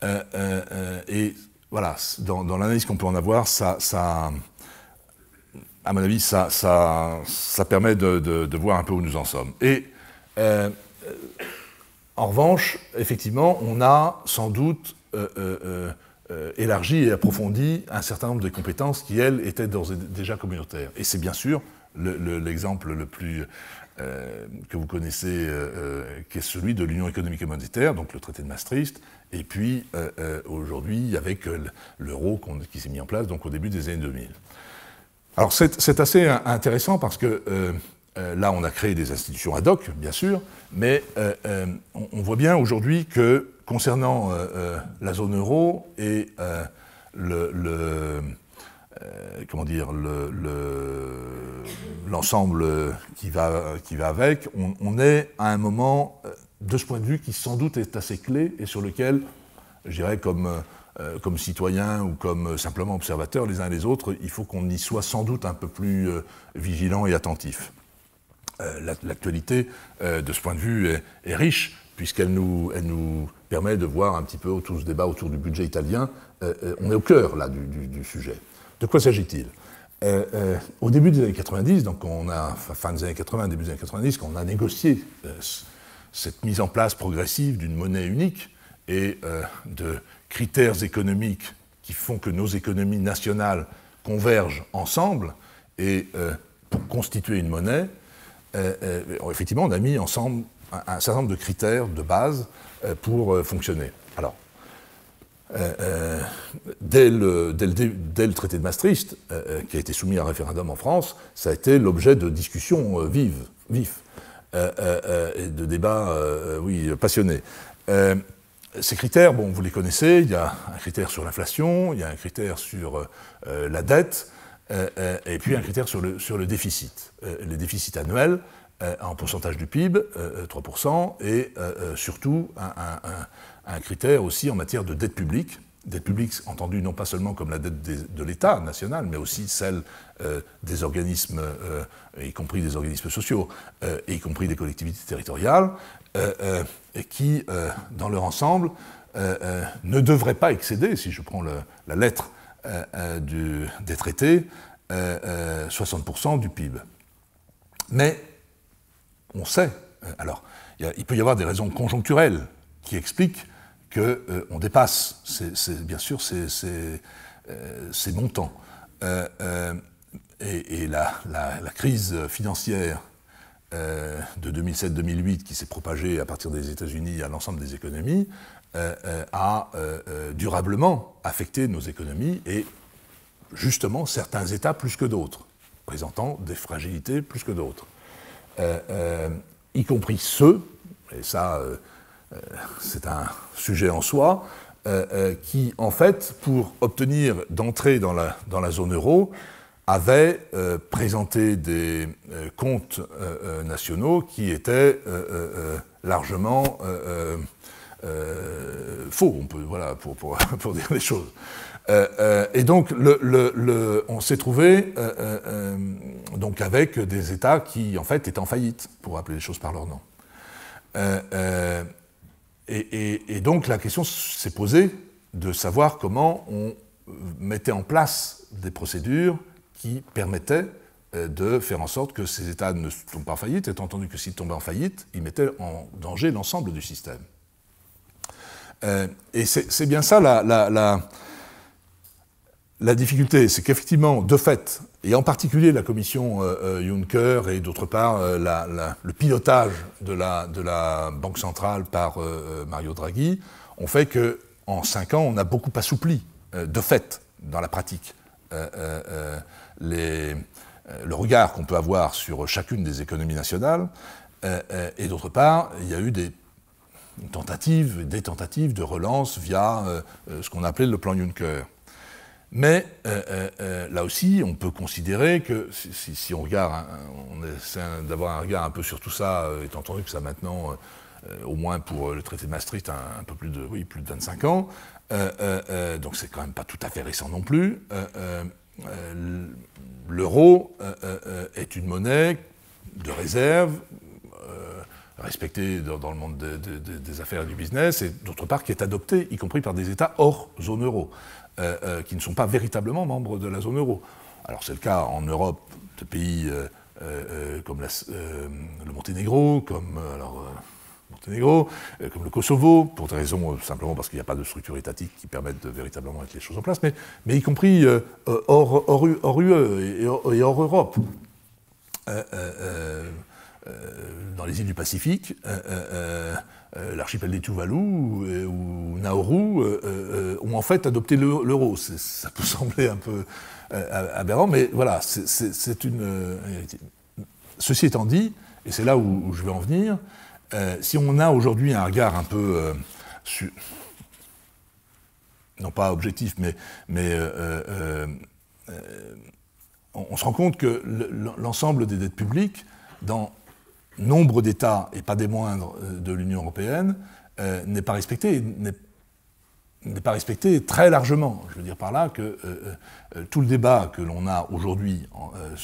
Euh, euh, et voilà, dans, l'analyse qu'on peut en avoir, ça, à mon avis, ça, ça, permet de, voir un peu où nous en sommes. Et en revanche, effectivement, on a sans doute euh, euh, euh, élargi et approfondi un certain nombre de compétences qui, elles, étaient déjà communautaires. Et c'est bien sûr l'exemple le, plus que vous connaissez, qui est celui de l'Union économique et monétaire, donc le traité de Maastricht, et puis aujourd'hui avec l'euro qui s'est mis en place donc au début des années 2000. Alors c'est assez intéressant parce que euh, là, on a créé des institutions ad hoc, bien sûr, mais euh, euh, on, voit bien aujourd'hui que concernant la zone euro et comment dire l'ensemble qui, va, avec, on, est à un moment de ce point de vue qui sans doute est assez clé et sur lequel, je dirais, comme citoyen ou comme simplement observateur les uns et les autres, il faut qu'on y soit sans doute un peu plus vigilant et attentif. Euh, l'actualité, euh, de ce point de vue, est, riche, puisqu'elle nous, permet de voir un petit peu tout ce débat autour du budget italien. Euh, on est au cœur, là, du, sujet. De quoi s'agit-il au début des années 90, donc on a, fin des années 80, début des années 90, quand on a négocié cette mise en place progressive d'une monnaie unique et de critères économiques qui font que nos économies nationales convergent ensemble, et pour constituer une monnaie, euh, euh, effectivement, on a mis ensemble un, certain nombre de critères de base euh, pour fonctionner. Alors, dès, le, traité de Maastricht, qui a été soumis à un référendum en France, ça a été l'objet de discussions vives, et de débats passionnés. ces critères, bon, vous les connaissez, il y a un critère sur l'inflation, il y a un critère sur la dette, euh, euh, et puis un critère sur le, sur le déficit. Euh, le déficit annuel en pourcentage du PIB, 3%, et surtout un, critère aussi en matière de dette publique. Dette publique entendue non pas seulement comme la dette de l'État national, mais aussi celle des organismes, y compris des organismes sociaux, y compris des collectivités territoriales, qui, dans leur ensemble, ne devraient pas excéder, si je prends la lettre euh, euh, du, des traités 60% euh, du PIB. Mais on sait, alors il peut y avoir des raisons conjoncturelles qui expliquent qu'on dépasse, bien sûr, ces, ces montants. et, la, la, crise financière de 2007-2008 qui s'est propagée à partir des États-Unis à l'ensemble des économies euh, euh, a euh, durablement affecté nos économies et justement certains États plus que d'autres, présentant des fragilités plus que d'autres. y compris ceux, et ça c'est un sujet en soi, qui en fait, pour obtenir d'entrer dans la, dans la zone euro, avaient présenté des comptes nationaux qui étaient largement euh, faux, on peut, voilà, pour, pour, [LAUGHS] dire les choses. Euh, euh, et donc, le, on s'est trouvé donc avec des États qui, en fait, étaient en faillite, pour appeler les choses par leur nom. Et, et, donc, la question s'est posée de savoir comment on mettait en place des procédures qui permettaient de faire en sorte que ces États ne tombent pas en faillite, étant entendu que s'ils tombaient en faillite, ils mettaient en danger l'ensemble du système. Euh, et c'est bien ça la, la, difficulté, c'est qu'effectivement, de fait, et en particulier la commission euh, euh, Juncker et d'autre part le pilotage de la, de la, Banque centrale par Mario Draghi ont fait que en cinq ans on a beaucoup assoupli de fait dans la pratique les, le regard qu'on peut avoir sur chacune des économies nationales et d'autre part il y a eu des une tentative, des tentatives de relance via ce qu'on appelait le plan Juncker. Mais là aussi, on peut considérer que si, on regarde, on essaie d'avoir un regard un peu sur tout ça, étant entendu que ça maintenant, au moins pour le traité de Maastricht, un, peu plus de, oui, plus de 25 ans, donc c'est quand même pas tout à fait récent non plus. L'euro est une monnaie de réserve respecté dans, le monde des affaires et du business, et d'autre part qui est adopté y compris par des États hors zone euro, euh, euh, qui ne sont pas véritablement membres de la zone euro. Alors c'est le cas en Europe de pays euh, comme le Monténégro, comme Monténégro, comme le Kosovo, pour des raisons simplement parce qu'il n'y a pas de structure étatique qui permette de véritablement mettre les choses en place, mais, mais y compris hors, hors, UE et hors, Europe. Euh, dans les îles du Pacifique, euh, euh, l'archipel des Tuvalu ou, Nauru ont en fait adopté l'euro. Ça peut [LAUGHS] sembler un peu aberrant, mais voilà, c'est une. Ceci étant dit, et c'est là où, je vais en venir, si on a aujourd'hui un regard un peu, non pas objectif, mais, mais on, se rend compte que l'ensemble des dettes publiques, dans nombre d'États, et pas des moindres, euh, de l'Union européenne, euh, n'est pas respecté, n'est pas respecté très largement. Je veux dire par là que euh, tout le débat que l'on a aujourd'hui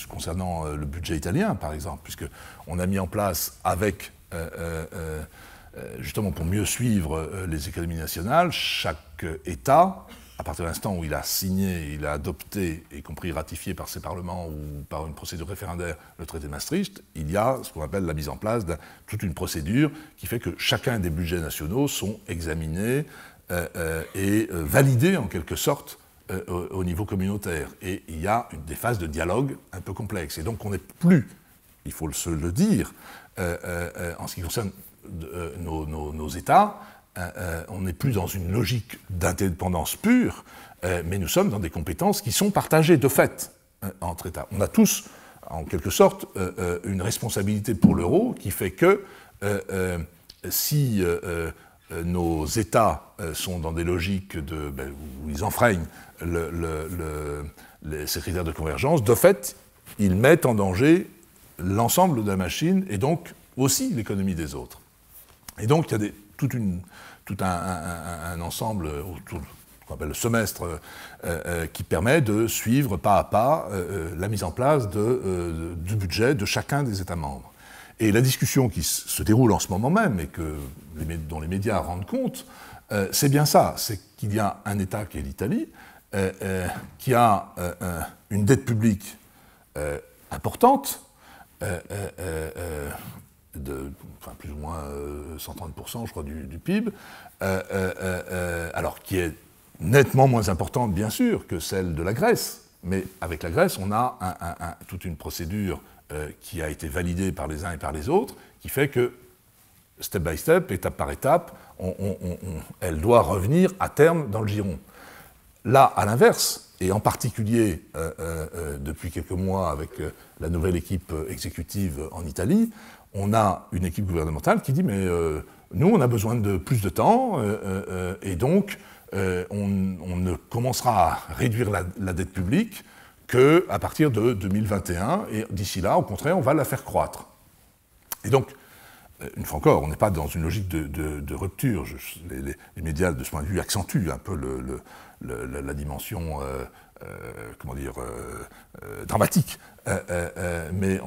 concernant le budget italien, par exemple, puisque on a mis en place avec justement pour mieux suivre les économies nationales, chaque État à partir de l'instant où il a signé, il a adopté, y compris ratifié par ses parlements ou par une procédure référendaire, le traité de Maastricht, il y a ce qu'on appelle la mise en place d'une toute une procédure qui fait que chacun des budgets nationaux sont examinés euh, euh, et euh, validés en quelque sorte au niveau communautaire. Et il y a des phases de dialogue un peu complexes. Et donc on n'est plus, il faut se le dire, en ce qui concerne nos États, euh, euh, on n'est plus dans une logique d'indépendance pure, euh, mais nous sommes dans des compétences qui sont partagées de fait entre États. On a tous, en quelque sorte, une responsabilité pour l'euro qui fait que si nos États sont dans des logiques de, ben, où ils enfreignent le, ces critères de convergence, de fait, ils mettent en danger l'ensemble de la machine et donc aussi l'économie des autres. Et donc il y a des tout, un, ensemble le semestre, euh, euh, qui permet de suivre pas à pas euh, la mise en place du budget de chacun des États membres. Et la discussion qui se déroule en ce moment même et que, dont les médias rendent compte, c'est bien ça, c'est qu'il y a un État qui est l'Italie, qui a une dette publique importante, de plus ou moins 130%, euh, je crois, du, PIB, euh, euh, alors qui est nettement moins importante, bien sûr, que celle de la Grèce. Mais avec la Grèce, on a toute une procédure qui a été validée par les uns et par les autres, qui fait que, step by step, étape par étape, elle doit revenir à terme dans le giron. Là, à l'inverse, et en particulier depuis quelques mois avec la nouvelle équipe exécutive en Italie, on a une équipe gouvernementale qui dit, mais euh, nous, on a besoin de plus de temps, euh, euh, et donc on, ne commencera à réduire la, dette publique qu'à partir de 2021, et d'ici là, au contraire, on va la faire croître. Et donc, une fois encore, on n'est pas dans une logique de, rupture. les, médias, de ce point de vue, accentuent un peu la dimension, comment dire, dramatique. mais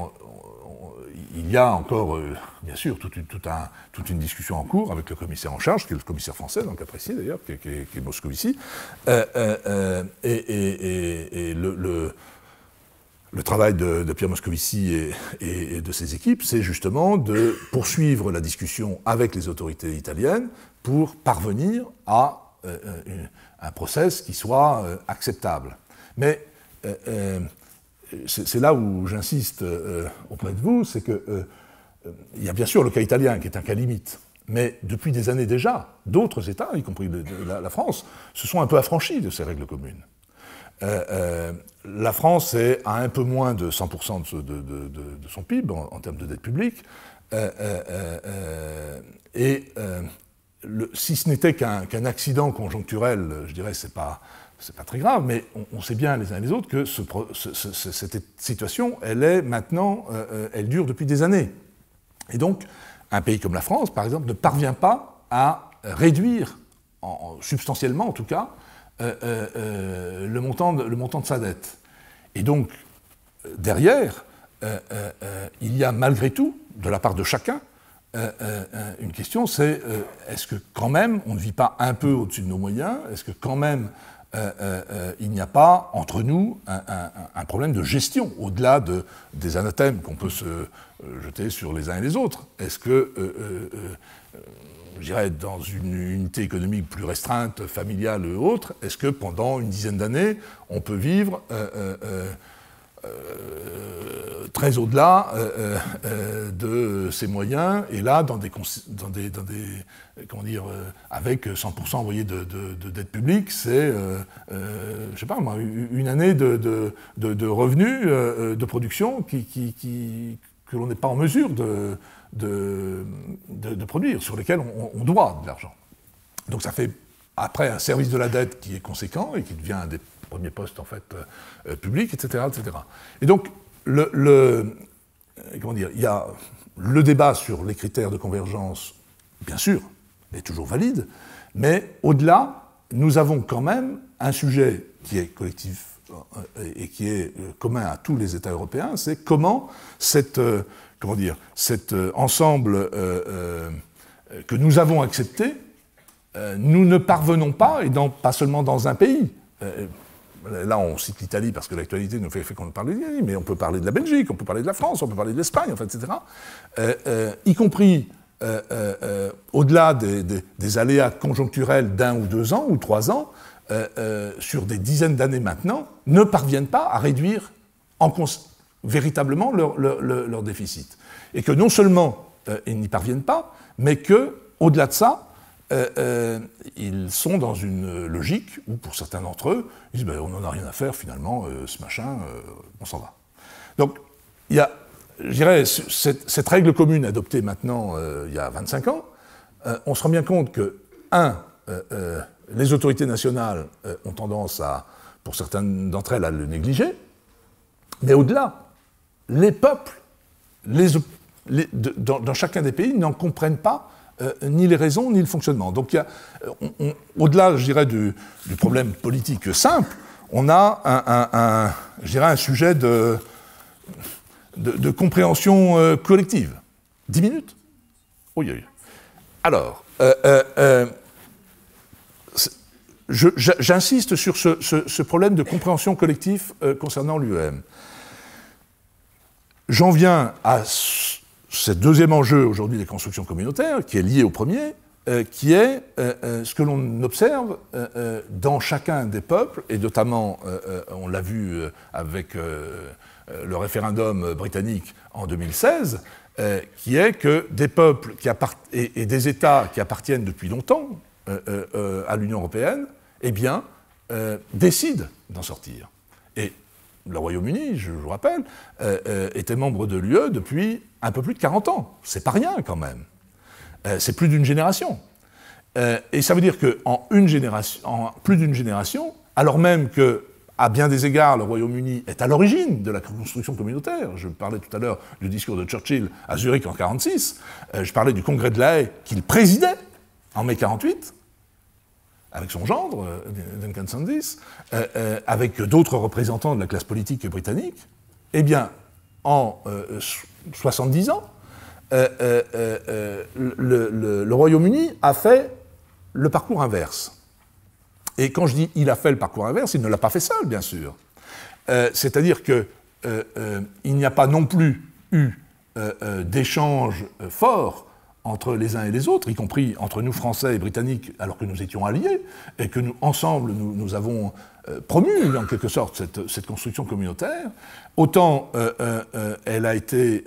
il y a encore, euh, bien sûr, toute une, un, toute une, discussion en cours avec le commissaire en charge, qui est le commissaire français, donc apprécié d'ailleurs, qui, est Moscovici. Euh, euh, et, le, le, travail de, de Pierre Moscovici et, de ses équipes, c'est justement de poursuivre la discussion avec les autorités italiennes pour parvenir à un process qui soit acceptable. Mais c'est là où j'insiste euh, auprès de vous, c'est qu'il euh, y a bien sûr le cas italien qui est un cas limite, mais depuis des années déjà, d'autres États, y compris la, France, se sont un peu affranchis de ces règles communes. Euh, la France est à un peu moins de 100% de, son PIB en, termes de dette publique, et si ce n'était qu'un accident conjoncturel, je dirais, c'est pas c'est pas très grave, mais on, sait bien les uns et les autres que cette situation, elle est maintenant, euh, euh, elle dure depuis des années. Et donc, un pays comme la France, par exemple, ne parvient pas à réduire, substantiellement en tout cas, euh, le, montant de, sa dette. Et donc, derrière, il y a malgré tout, de la part de chacun, une question, c'est est-ce que quand même on ne vit pas un peu au-dessus de nos moyens Est-ce que quand même euh, euh, euh, il n'y a pas entre nous un, problème de gestion, au-delà de, des anathèmes qu'on peut se jeter sur les uns et les autres. Est-ce que, je dirais, dans une unité économique plus restreinte, familiale ou autre, est-ce que pendant une dizaine d'années, on peut vivre euh, très au-delà euh, euh, de ses moyens, et là, dans des, dans des, dans des comment dire, avec 100% envoyé de, dette publique, c'est, je sais pas une année de, de, de revenus, de production qui, qui, que l'on n'est pas en mesure de, de, produire, sur lesquels on, on doit de l'argent. Donc ça fait après un service de la dette qui est conséquent et qui devient un des premier poste en fait euh, euh, public, etc., etc. Et donc le, euh, comment dire, il y a le débat sur les critères de convergence, bien sûr, est toujours valide, mais au-delà, nous avons quand même un sujet qui est collectif et qui est commun à tous les États européens, c'est comment cette, dire, cet ensemble que nous avons accepté, nous ne parvenons pas, et pas seulement dans un pays, là on cite l'Italie parce que l'actualité nous fait, fait qu'on parle de l'Italie, mais on peut parler de la Belgique, on peut parler de la France, on peut parler de l'Espagne, etc. Euh, euh, y compris euh, au-delà des, aléas conjoncturels d'un ou deux ans ou trois ans, sur des dizaines d'années maintenant, ne parviennent pas à réduire véritablement leur, déficit. Et que non seulement ils n'y parviennent pas, mais que, au-delà de ça, euh, euh, ils sont dans une logique où, pour certains d'entre eux, ils disent ben, on n'en a rien à faire finalement, euh, ce machin, on s'en va. Donc, il y a, je dirais, cette, règle commune adoptée maintenant il y a 25 ans, on se rend bien compte que, un, les autorités nationales ont tendance à, pour certaines d'entre elles, à le négliger, mais au-delà, les peuples, dans, chacun des pays, n'en comprennent pas euh, ni les raisons, ni le fonctionnement. Donc, euh, au-delà, je dirais, du, problème politique simple, on a un, je dirais un sujet de, de, compréhension euh, collective. Dix minutes Oui, Alors, j'insiste sur ce, ce, problème de compréhension collective concernant l'UEM. J'en viens à ce deuxième enjeu aujourd'hui des constructions communautaires, qui est lié au premier, euh, qui est euh, euh, ce que l'on observe dans chacun des peuples, et notamment, on l'a vu avec le référendum britannique en 2016, qui est que des peuples qui et, et, des États qui appartiennent depuis longtemps à l'Union européenne, eh bien, décident d'en sortir. Et le Royaume-Uni, je vous rappelle, euh, euh, était membre de l'UE depuis un peu plus de 40 ans. C'est pas rien quand même. Euh, c'est plus d'une génération. et ça veut dire qu'en en plus d'une génération, alors même que à bien des égards, le Royaume-Uni est à l'origine de la construction communautaire. Je parlais tout à l'heure du discours de Churchill à Zurich en 1946. je parlais du congrès de la Haye qu'il présidait en mai 1948, avec son gendre, euh, Duncan Sandys, euh, euh, avec d'autres représentants de la classe politique britannique, eh bien, en 70 ans, le, Royaume-Uni a fait le parcours inverse. Et quand je dis il a fait le parcours inverse, il ne l'a pas fait seul, bien sûr. C'est-à-dire qu'il n'y a pas non plus eu d'échanges forts entre les uns et les autres, y compris entre nous Français et Britanniques, alors que nous étions alliés, et que nous, ensemble, nous, avons euh, promu, en quelque sorte, cette, construction communautaire, autant euh, euh, elle a été...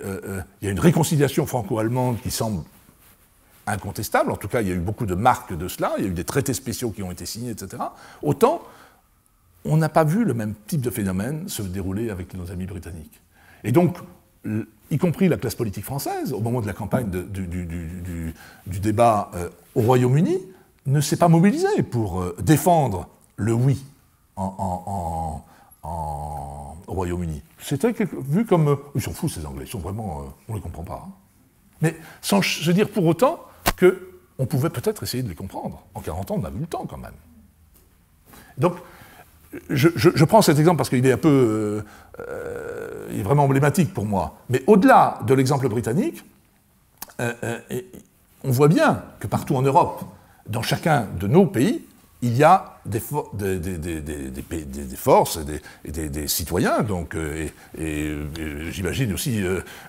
il y a une réconciliation franco-allemande qui semble incontestable, en tout cas, il y a eu beaucoup de marques de cela, il y a eu des traités spéciaux qui ont été signés, etc. Autant, on n'a pas vu le même type de phénomène se dérouler avec nos amis britanniques. Et donc, y compris la classe politique française, au moment de la campagne du, débat euh, au Royaume-Uni, ne s'est pas mobilisée pour euh, défendre le oui en, au Royaume-Uni. C'était vu comme. Euh, ils sont fous, ces Anglais, ils sont vraiment. on ne les comprend pas. Hein. Mais sans se dire pour autant qu'on pouvait peut-être essayer de les comprendre. En 40 ans, on a eu le temps quand même. Donc, je, prends cet exemple parce qu'il est un peu, euh, euh, il est vraiment emblématique pour moi. Mais au-delà de l'exemple britannique, euh, on voit bien que partout en Europe, dans chacun de nos pays, il y a des, forces et des, citoyens, donc, et, j'imagine aussi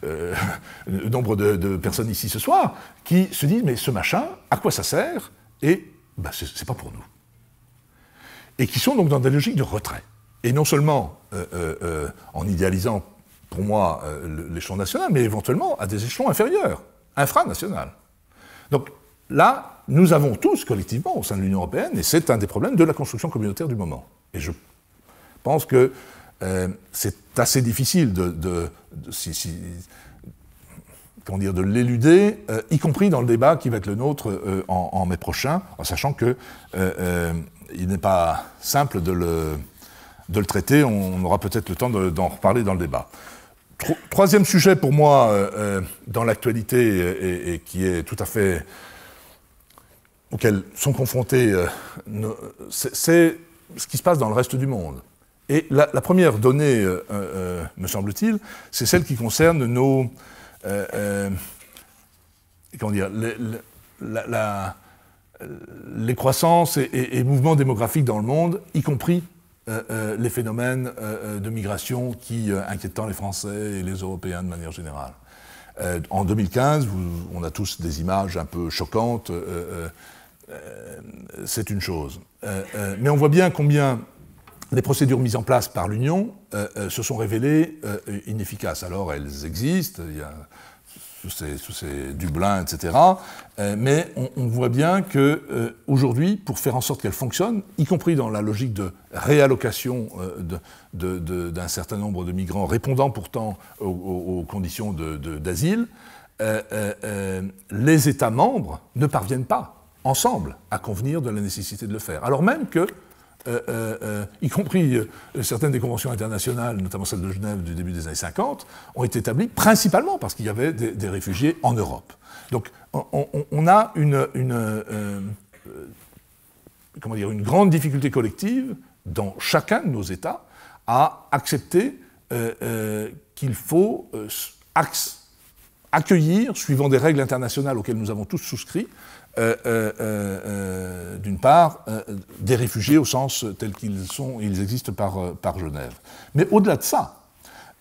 le [LAUGHS] nombre de, personnes ici ce soir, qui se disent mais ce machin, à quoi ça sert Et bah, ce c'est pas pour nous et qui sont donc dans des logiques de retrait. Et non seulement euh, euh, euh, en idéalisant, pour moi, l'échelon national, mais éventuellement à des échelons inférieurs, infranational. Donc là, nous avons tous collectivement au sein de l'Union européenne, et c'est un des problèmes de la construction communautaire du moment. Et je pense que c'est assez difficile de, dire, de l'éluder, y compris dans le débat qui va être le nôtre en, mai prochain, en sachant que il n'est pas simple de le, le traiter. On, aura peut-être le temps d'en reparler dans le débat. Troisième sujet pour moi euh, euh, dans l'actualité et, qui est tout à fait auquel sont confrontés, euh, c'est ce qui se passe dans le reste du monde. Et la, première donnée, me semble-t-il, c'est celle qui concerne nos, comment dire, la, euh, les croissances et, mouvements démographiques dans le monde, y compris euh, euh, les phénomènes de migration qui inquiètent tant les Français et les Européens de manière générale. en 2015, on a tous des images un peu choquantes, c'est une chose. mais on voit bien combien les procédures mises en place par l'Union se sont révélées inefficaces. Alors elles existent, il y a sous ces, sous Dublin, etc. Euh, mais on, voit bien que euh, aujourd'hui, pour faire en sorte qu'elle fonctionne, y compris dans la logique de réallocation euh, d'un certain nombre de migrants répondant pourtant aux, aux conditions d'asile, les États membres ne parviennent pas ensemble à convenir de la nécessité de le faire. Alors même que euh, euh, euh, y compris certaines des conventions internationales, notamment celle de Genève du début des années 50, ont été établies principalement parce qu'il y avait des, réfugiés en Europe. Donc on, a une, comment dire, une grande difficulté collective dans chacun de nos États à accepter qu'il faut accueillir, suivant des règles internationales auxquelles nous avons tous souscrit, euh, euh, euh, d'une part, des réfugiés au sens tel qu'ils sont, ils existent par, par Genève. Mais au-delà de ça,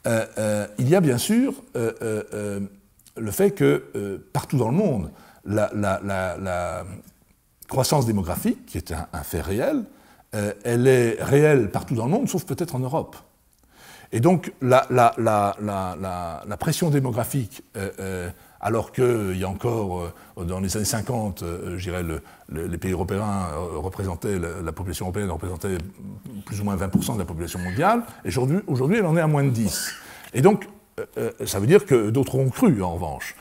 il y a bien sûr le fait que partout dans le monde, la, croissance démographique, qui est un, fait réel, elle est réelle partout dans le monde, sauf peut-être en Europe. Et donc la, la, pression démographique alors qu'il y a encore, euh, dans les années 50, euh, je dirais, les pays européens euh, représentaient, la, population européenne représentait plus ou moins 20% de la population mondiale, et aujourd'hui, elle en est à moins de 10. Et donc, ça veut dire que d'autres ont cru, en revanche.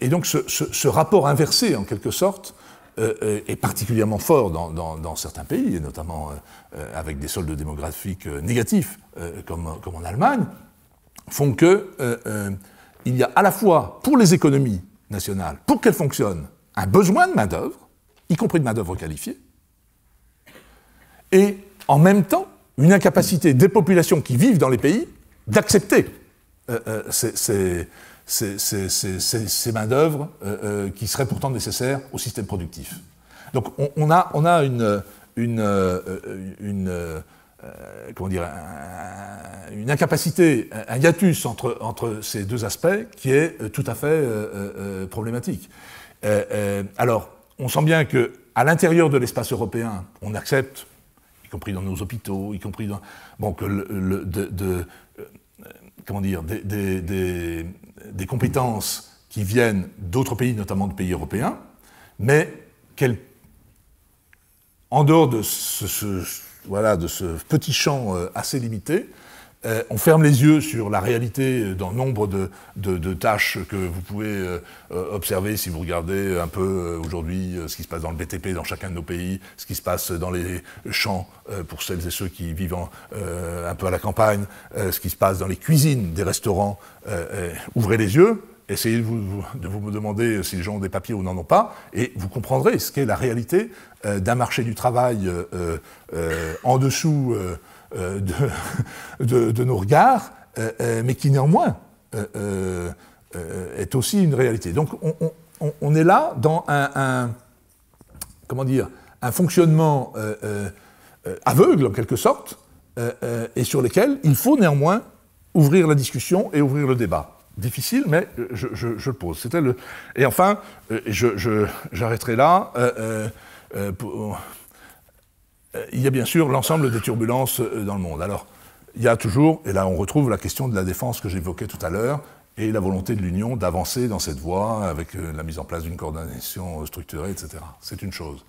et donc, ce, rapport inversé, en quelque sorte, est particulièrement fort dans, certains pays, et notamment avec des soldes démographiques négatifs, comme, comme, en Allemagne, font que il y a à la fois pour les économies nationales, pour qu'elles fonctionnent, un besoin de main-d'œuvre, y compris de main-d'œuvre qualifiée, et en même temps une incapacité des populations qui vivent dans les pays d'accepter ces, main-d'œuvre qui seraient pourtant nécessaires au système productif. Donc on, a, on a, une, une euh, euh, euh, comment dire, une incapacité, un, hiatus entre, entre ces deux aspects qui est euh, tout à fait euh, problématique. alors, on sent bien que à l'intérieur de l'espace européen, on accepte, y compris dans nos hôpitaux, y compris dans, bon, de, comment dire, des, des, compétences qui viennent d'autres pays, notamment de pays européens, mais qu'elles, en dehors de ce, voilà, de ce petit champ euh, assez limité. Euh, on ferme les yeux sur la réalité euh, dans nombre de, tâches que vous pouvez observer si vous regardez un peu aujourd'hui ce qui se passe dans le BTP dans chacun de nos pays, ce qui se passe dans les champs pour celles et ceux qui vivent un peu à la campagne, ce qui se passe dans les cuisines des restaurants. ouvrez les yeux essayez de vous, de demander si les gens ont des papiers ou n'en ont pas, et vous comprendrez ce qu'est la réalité euh, d'un marché du travail euh, euh, en dessous [LAUGHS] de, nos regards, mais qui néanmoins est aussi une réalité. Donc on, est là dans un, comment dire, un fonctionnement aveugle en quelque sorte, et sur lequel il faut néanmoins ouvrir la discussion et ouvrir le débat difficile, mais je, le pose. le... Et enfin, euh, j'arrêterai là. Euh, euh, il y a bien sûr l'ensemble des turbulences dans le monde. Alors, il y a toujours, et là on retrouve la question de la défense que j'évoquais tout à l'heure, et la volonté de l'Union d'avancer dans cette voie avec la mise en place d'une coordination structurée, etc. C'est une chose.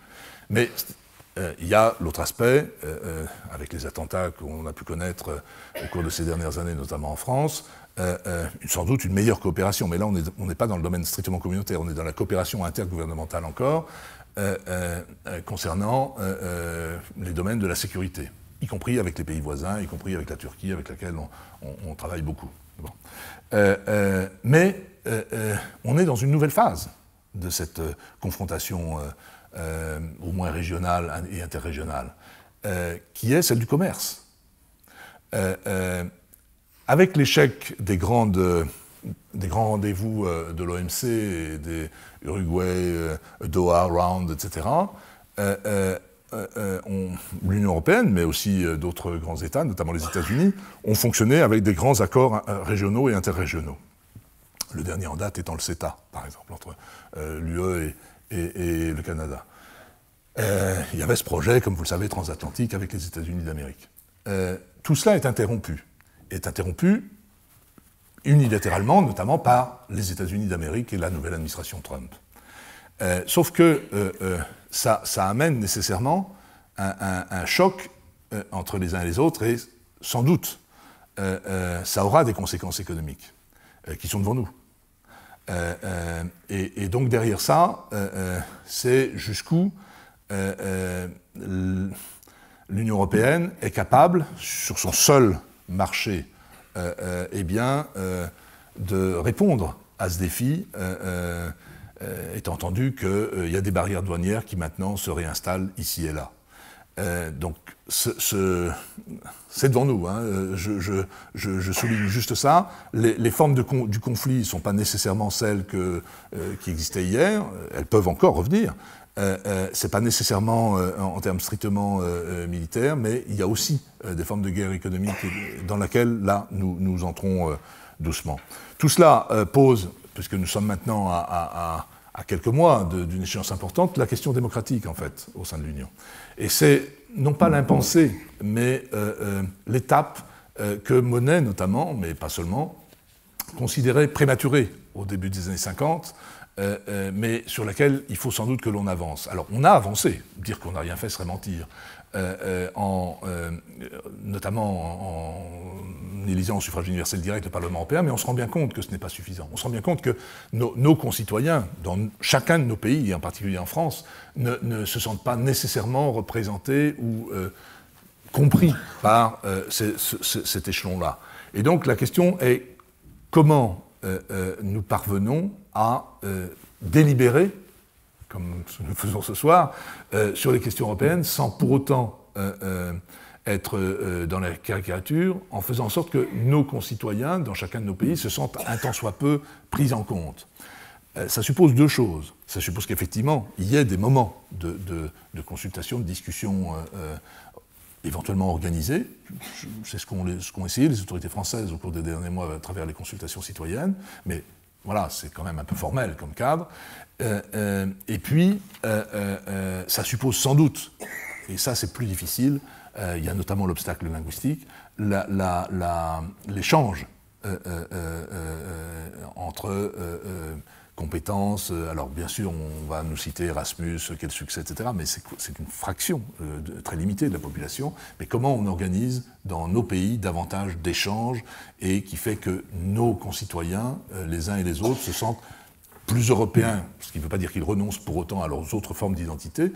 Mais il y a l'autre aspect, avec les attentats qu'on a pu connaître au cours de ces dernières années, notamment en France, euh, euh, sans doute une meilleure coopération, mais là on n'est pas dans le domaine strictement communautaire, on est dans la coopération intergouvernementale encore, euh, concernant les domaines de la sécurité, y compris avec les pays voisins, y compris avec la Turquie, avec laquelle on, travaille beaucoup. mais on est dans une nouvelle phase de cette confrontation, au moins régionale et interrégionale, qui est celle du commerce. Avec l'échec des, grands rendez-vous euh, de l'OMC, des Uruguay, euh, Doha, Round, etc., euh, l'Union européenne, mais aussi d'autres grands États, notamment les États-Unis, ont fonctionné avec des grands accords régionaux et interrégionaux. Le dernier en date étant le CETA, par exemple, entre l'UE et, le Canada. il y avait ce projet, comme vous le savez, transatlantique avec les États-Unis d'Amérique. tout cela est interrompu est interrompue unilatéralement, notamment par les États-Unis d'Amérique et la nouvelle administration Trump. Euh, sauf que euh, euh, ça, amène nécessairement un, choc entre les uns et les autres, et sans doute, ça aura des conséquences économiques qui sont devant nous. Et, et, donc derrière ça, c'est jusqu'où l'Union européenne est capable, sur son seul marché, euh, euh, eh bien, euh, de répondre à ce défi, étant entendu qu'il y a des barrières douanières qui maintenant se réinstallent ici et là. donc, c'est devant nous. Hein. Je, souligne juste ça. Les, formes du conflit ne sont pas nécessairement celles qui existaient hier. Elles peuvent encore revenir. Ce euh, n'est euh, c'est pas nécessairement euh, en, termes strictement militaires, mais il y a aussi des formes de guerre économique dans laquelle, là, nous, nous entrons doucement. Tout cela pose, puisque nous sommes maintenant à, à quelques mois d'une échéance importante, la question démocratique, en fait, au sein de l'Union. Et c'est non pas l'impensé, mais l'étape que Monet, notamment, mais pas seulement, considérait prématurée au début des années 50, euh, euh, mais sur laquelle il faut sans doute que l'on avance. Alors on a avancé, dire qu'on n'a rien fait serait mentir, euh, notamment en, élisant au suffrage universel direct le Parlement européen, mais on se rend bien compte que ce n'est pas suffisant. On se rend bien compte que nos, concitoyens, dans chacun de nos pays, et en particulier en France, ne, se sentent pas nécessairement représentés ou compris par cet échelon-là. Et donc la question est comment nous parvenons à euh, délibérer, comme nous faisons ce soir, euh, sur les questions européennes, sans pour autant euh, être dans la caricature, en faisant en sorte que nos concitoyens, dans chacun de nos pays, se sentent un tant soit peu pris en compte. Ça suppose deux choses. Ça suppose qu'effectivement, il y ait des moments de, consultation, de discussion éventuellement organisée. C'est ce qu'ont essayé les autorités françaises au cours des derniers mois à travers les consultations citoyennes, mais voilà, c'est quand même un peu formel comme cadre. Euh, euh, et puis, euh, ça suppose sans doute, et ça c'est plus difficile, il y a notamment l'obstacle linguistique, l'échange entre compétences. Euh, alors bien sûr, on va nous citer Erasmus, quel succès, etc. Mais c'est une fraction euh, très limitée de la population. Mais comment on organise dans nos pays davantage d'échanges et qui fait que nos concitoyens, euh, les uns et les autres, se sentent plus européens, ce qui ne veut pas dire qu'ils renoncent pour autant à leurs autres formes d'identité,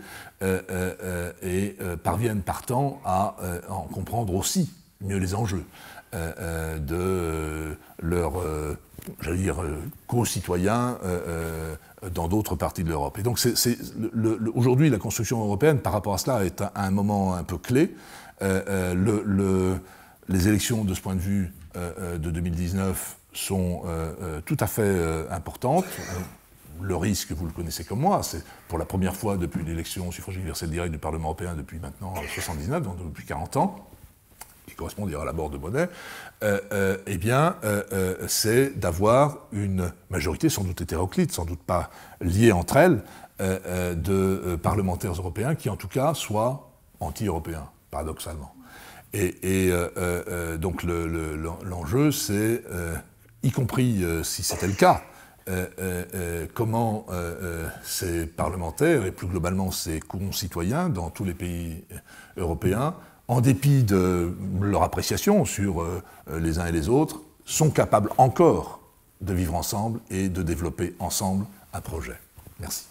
et parviennent partant à en comprendre aussi mieux les enjeux de leur j'allais dire, euh, concitoyens euh, euh, dans d'autres parties de l'Europe. Et donc, c'est, aujourd'hui, la construction européenne, par rapport à cela, est à, un moment un peu clé. les élections, de ce point de vue, de 2019 sont tout à fait importantes le risque, vous le connaissez comme moi, c'est pour la première fois depuis l'élection au suffrage universel direct du Parlement européen depuis maintenant 79, donc depuis 40 ans, qui correspond à la mort de Monet, euh, euh, eh bien, euh, c'est d'avoir une majorité sans doute hétéroclite, sans doute pas liée entre elles, de parlementaires européens qui, en tout cas, soient anti-européens, paradoxalement. Et, donc l'enjeu, c'est, y compris si c'était le cas, comment ces parlementaires et plus globalement ces concitoyens dans tous les pays européens en dépit de leur appréciation sur euh, les uns et les autres, sont capables encore de vivre ensemble et de développer ensemble un projet. Merci.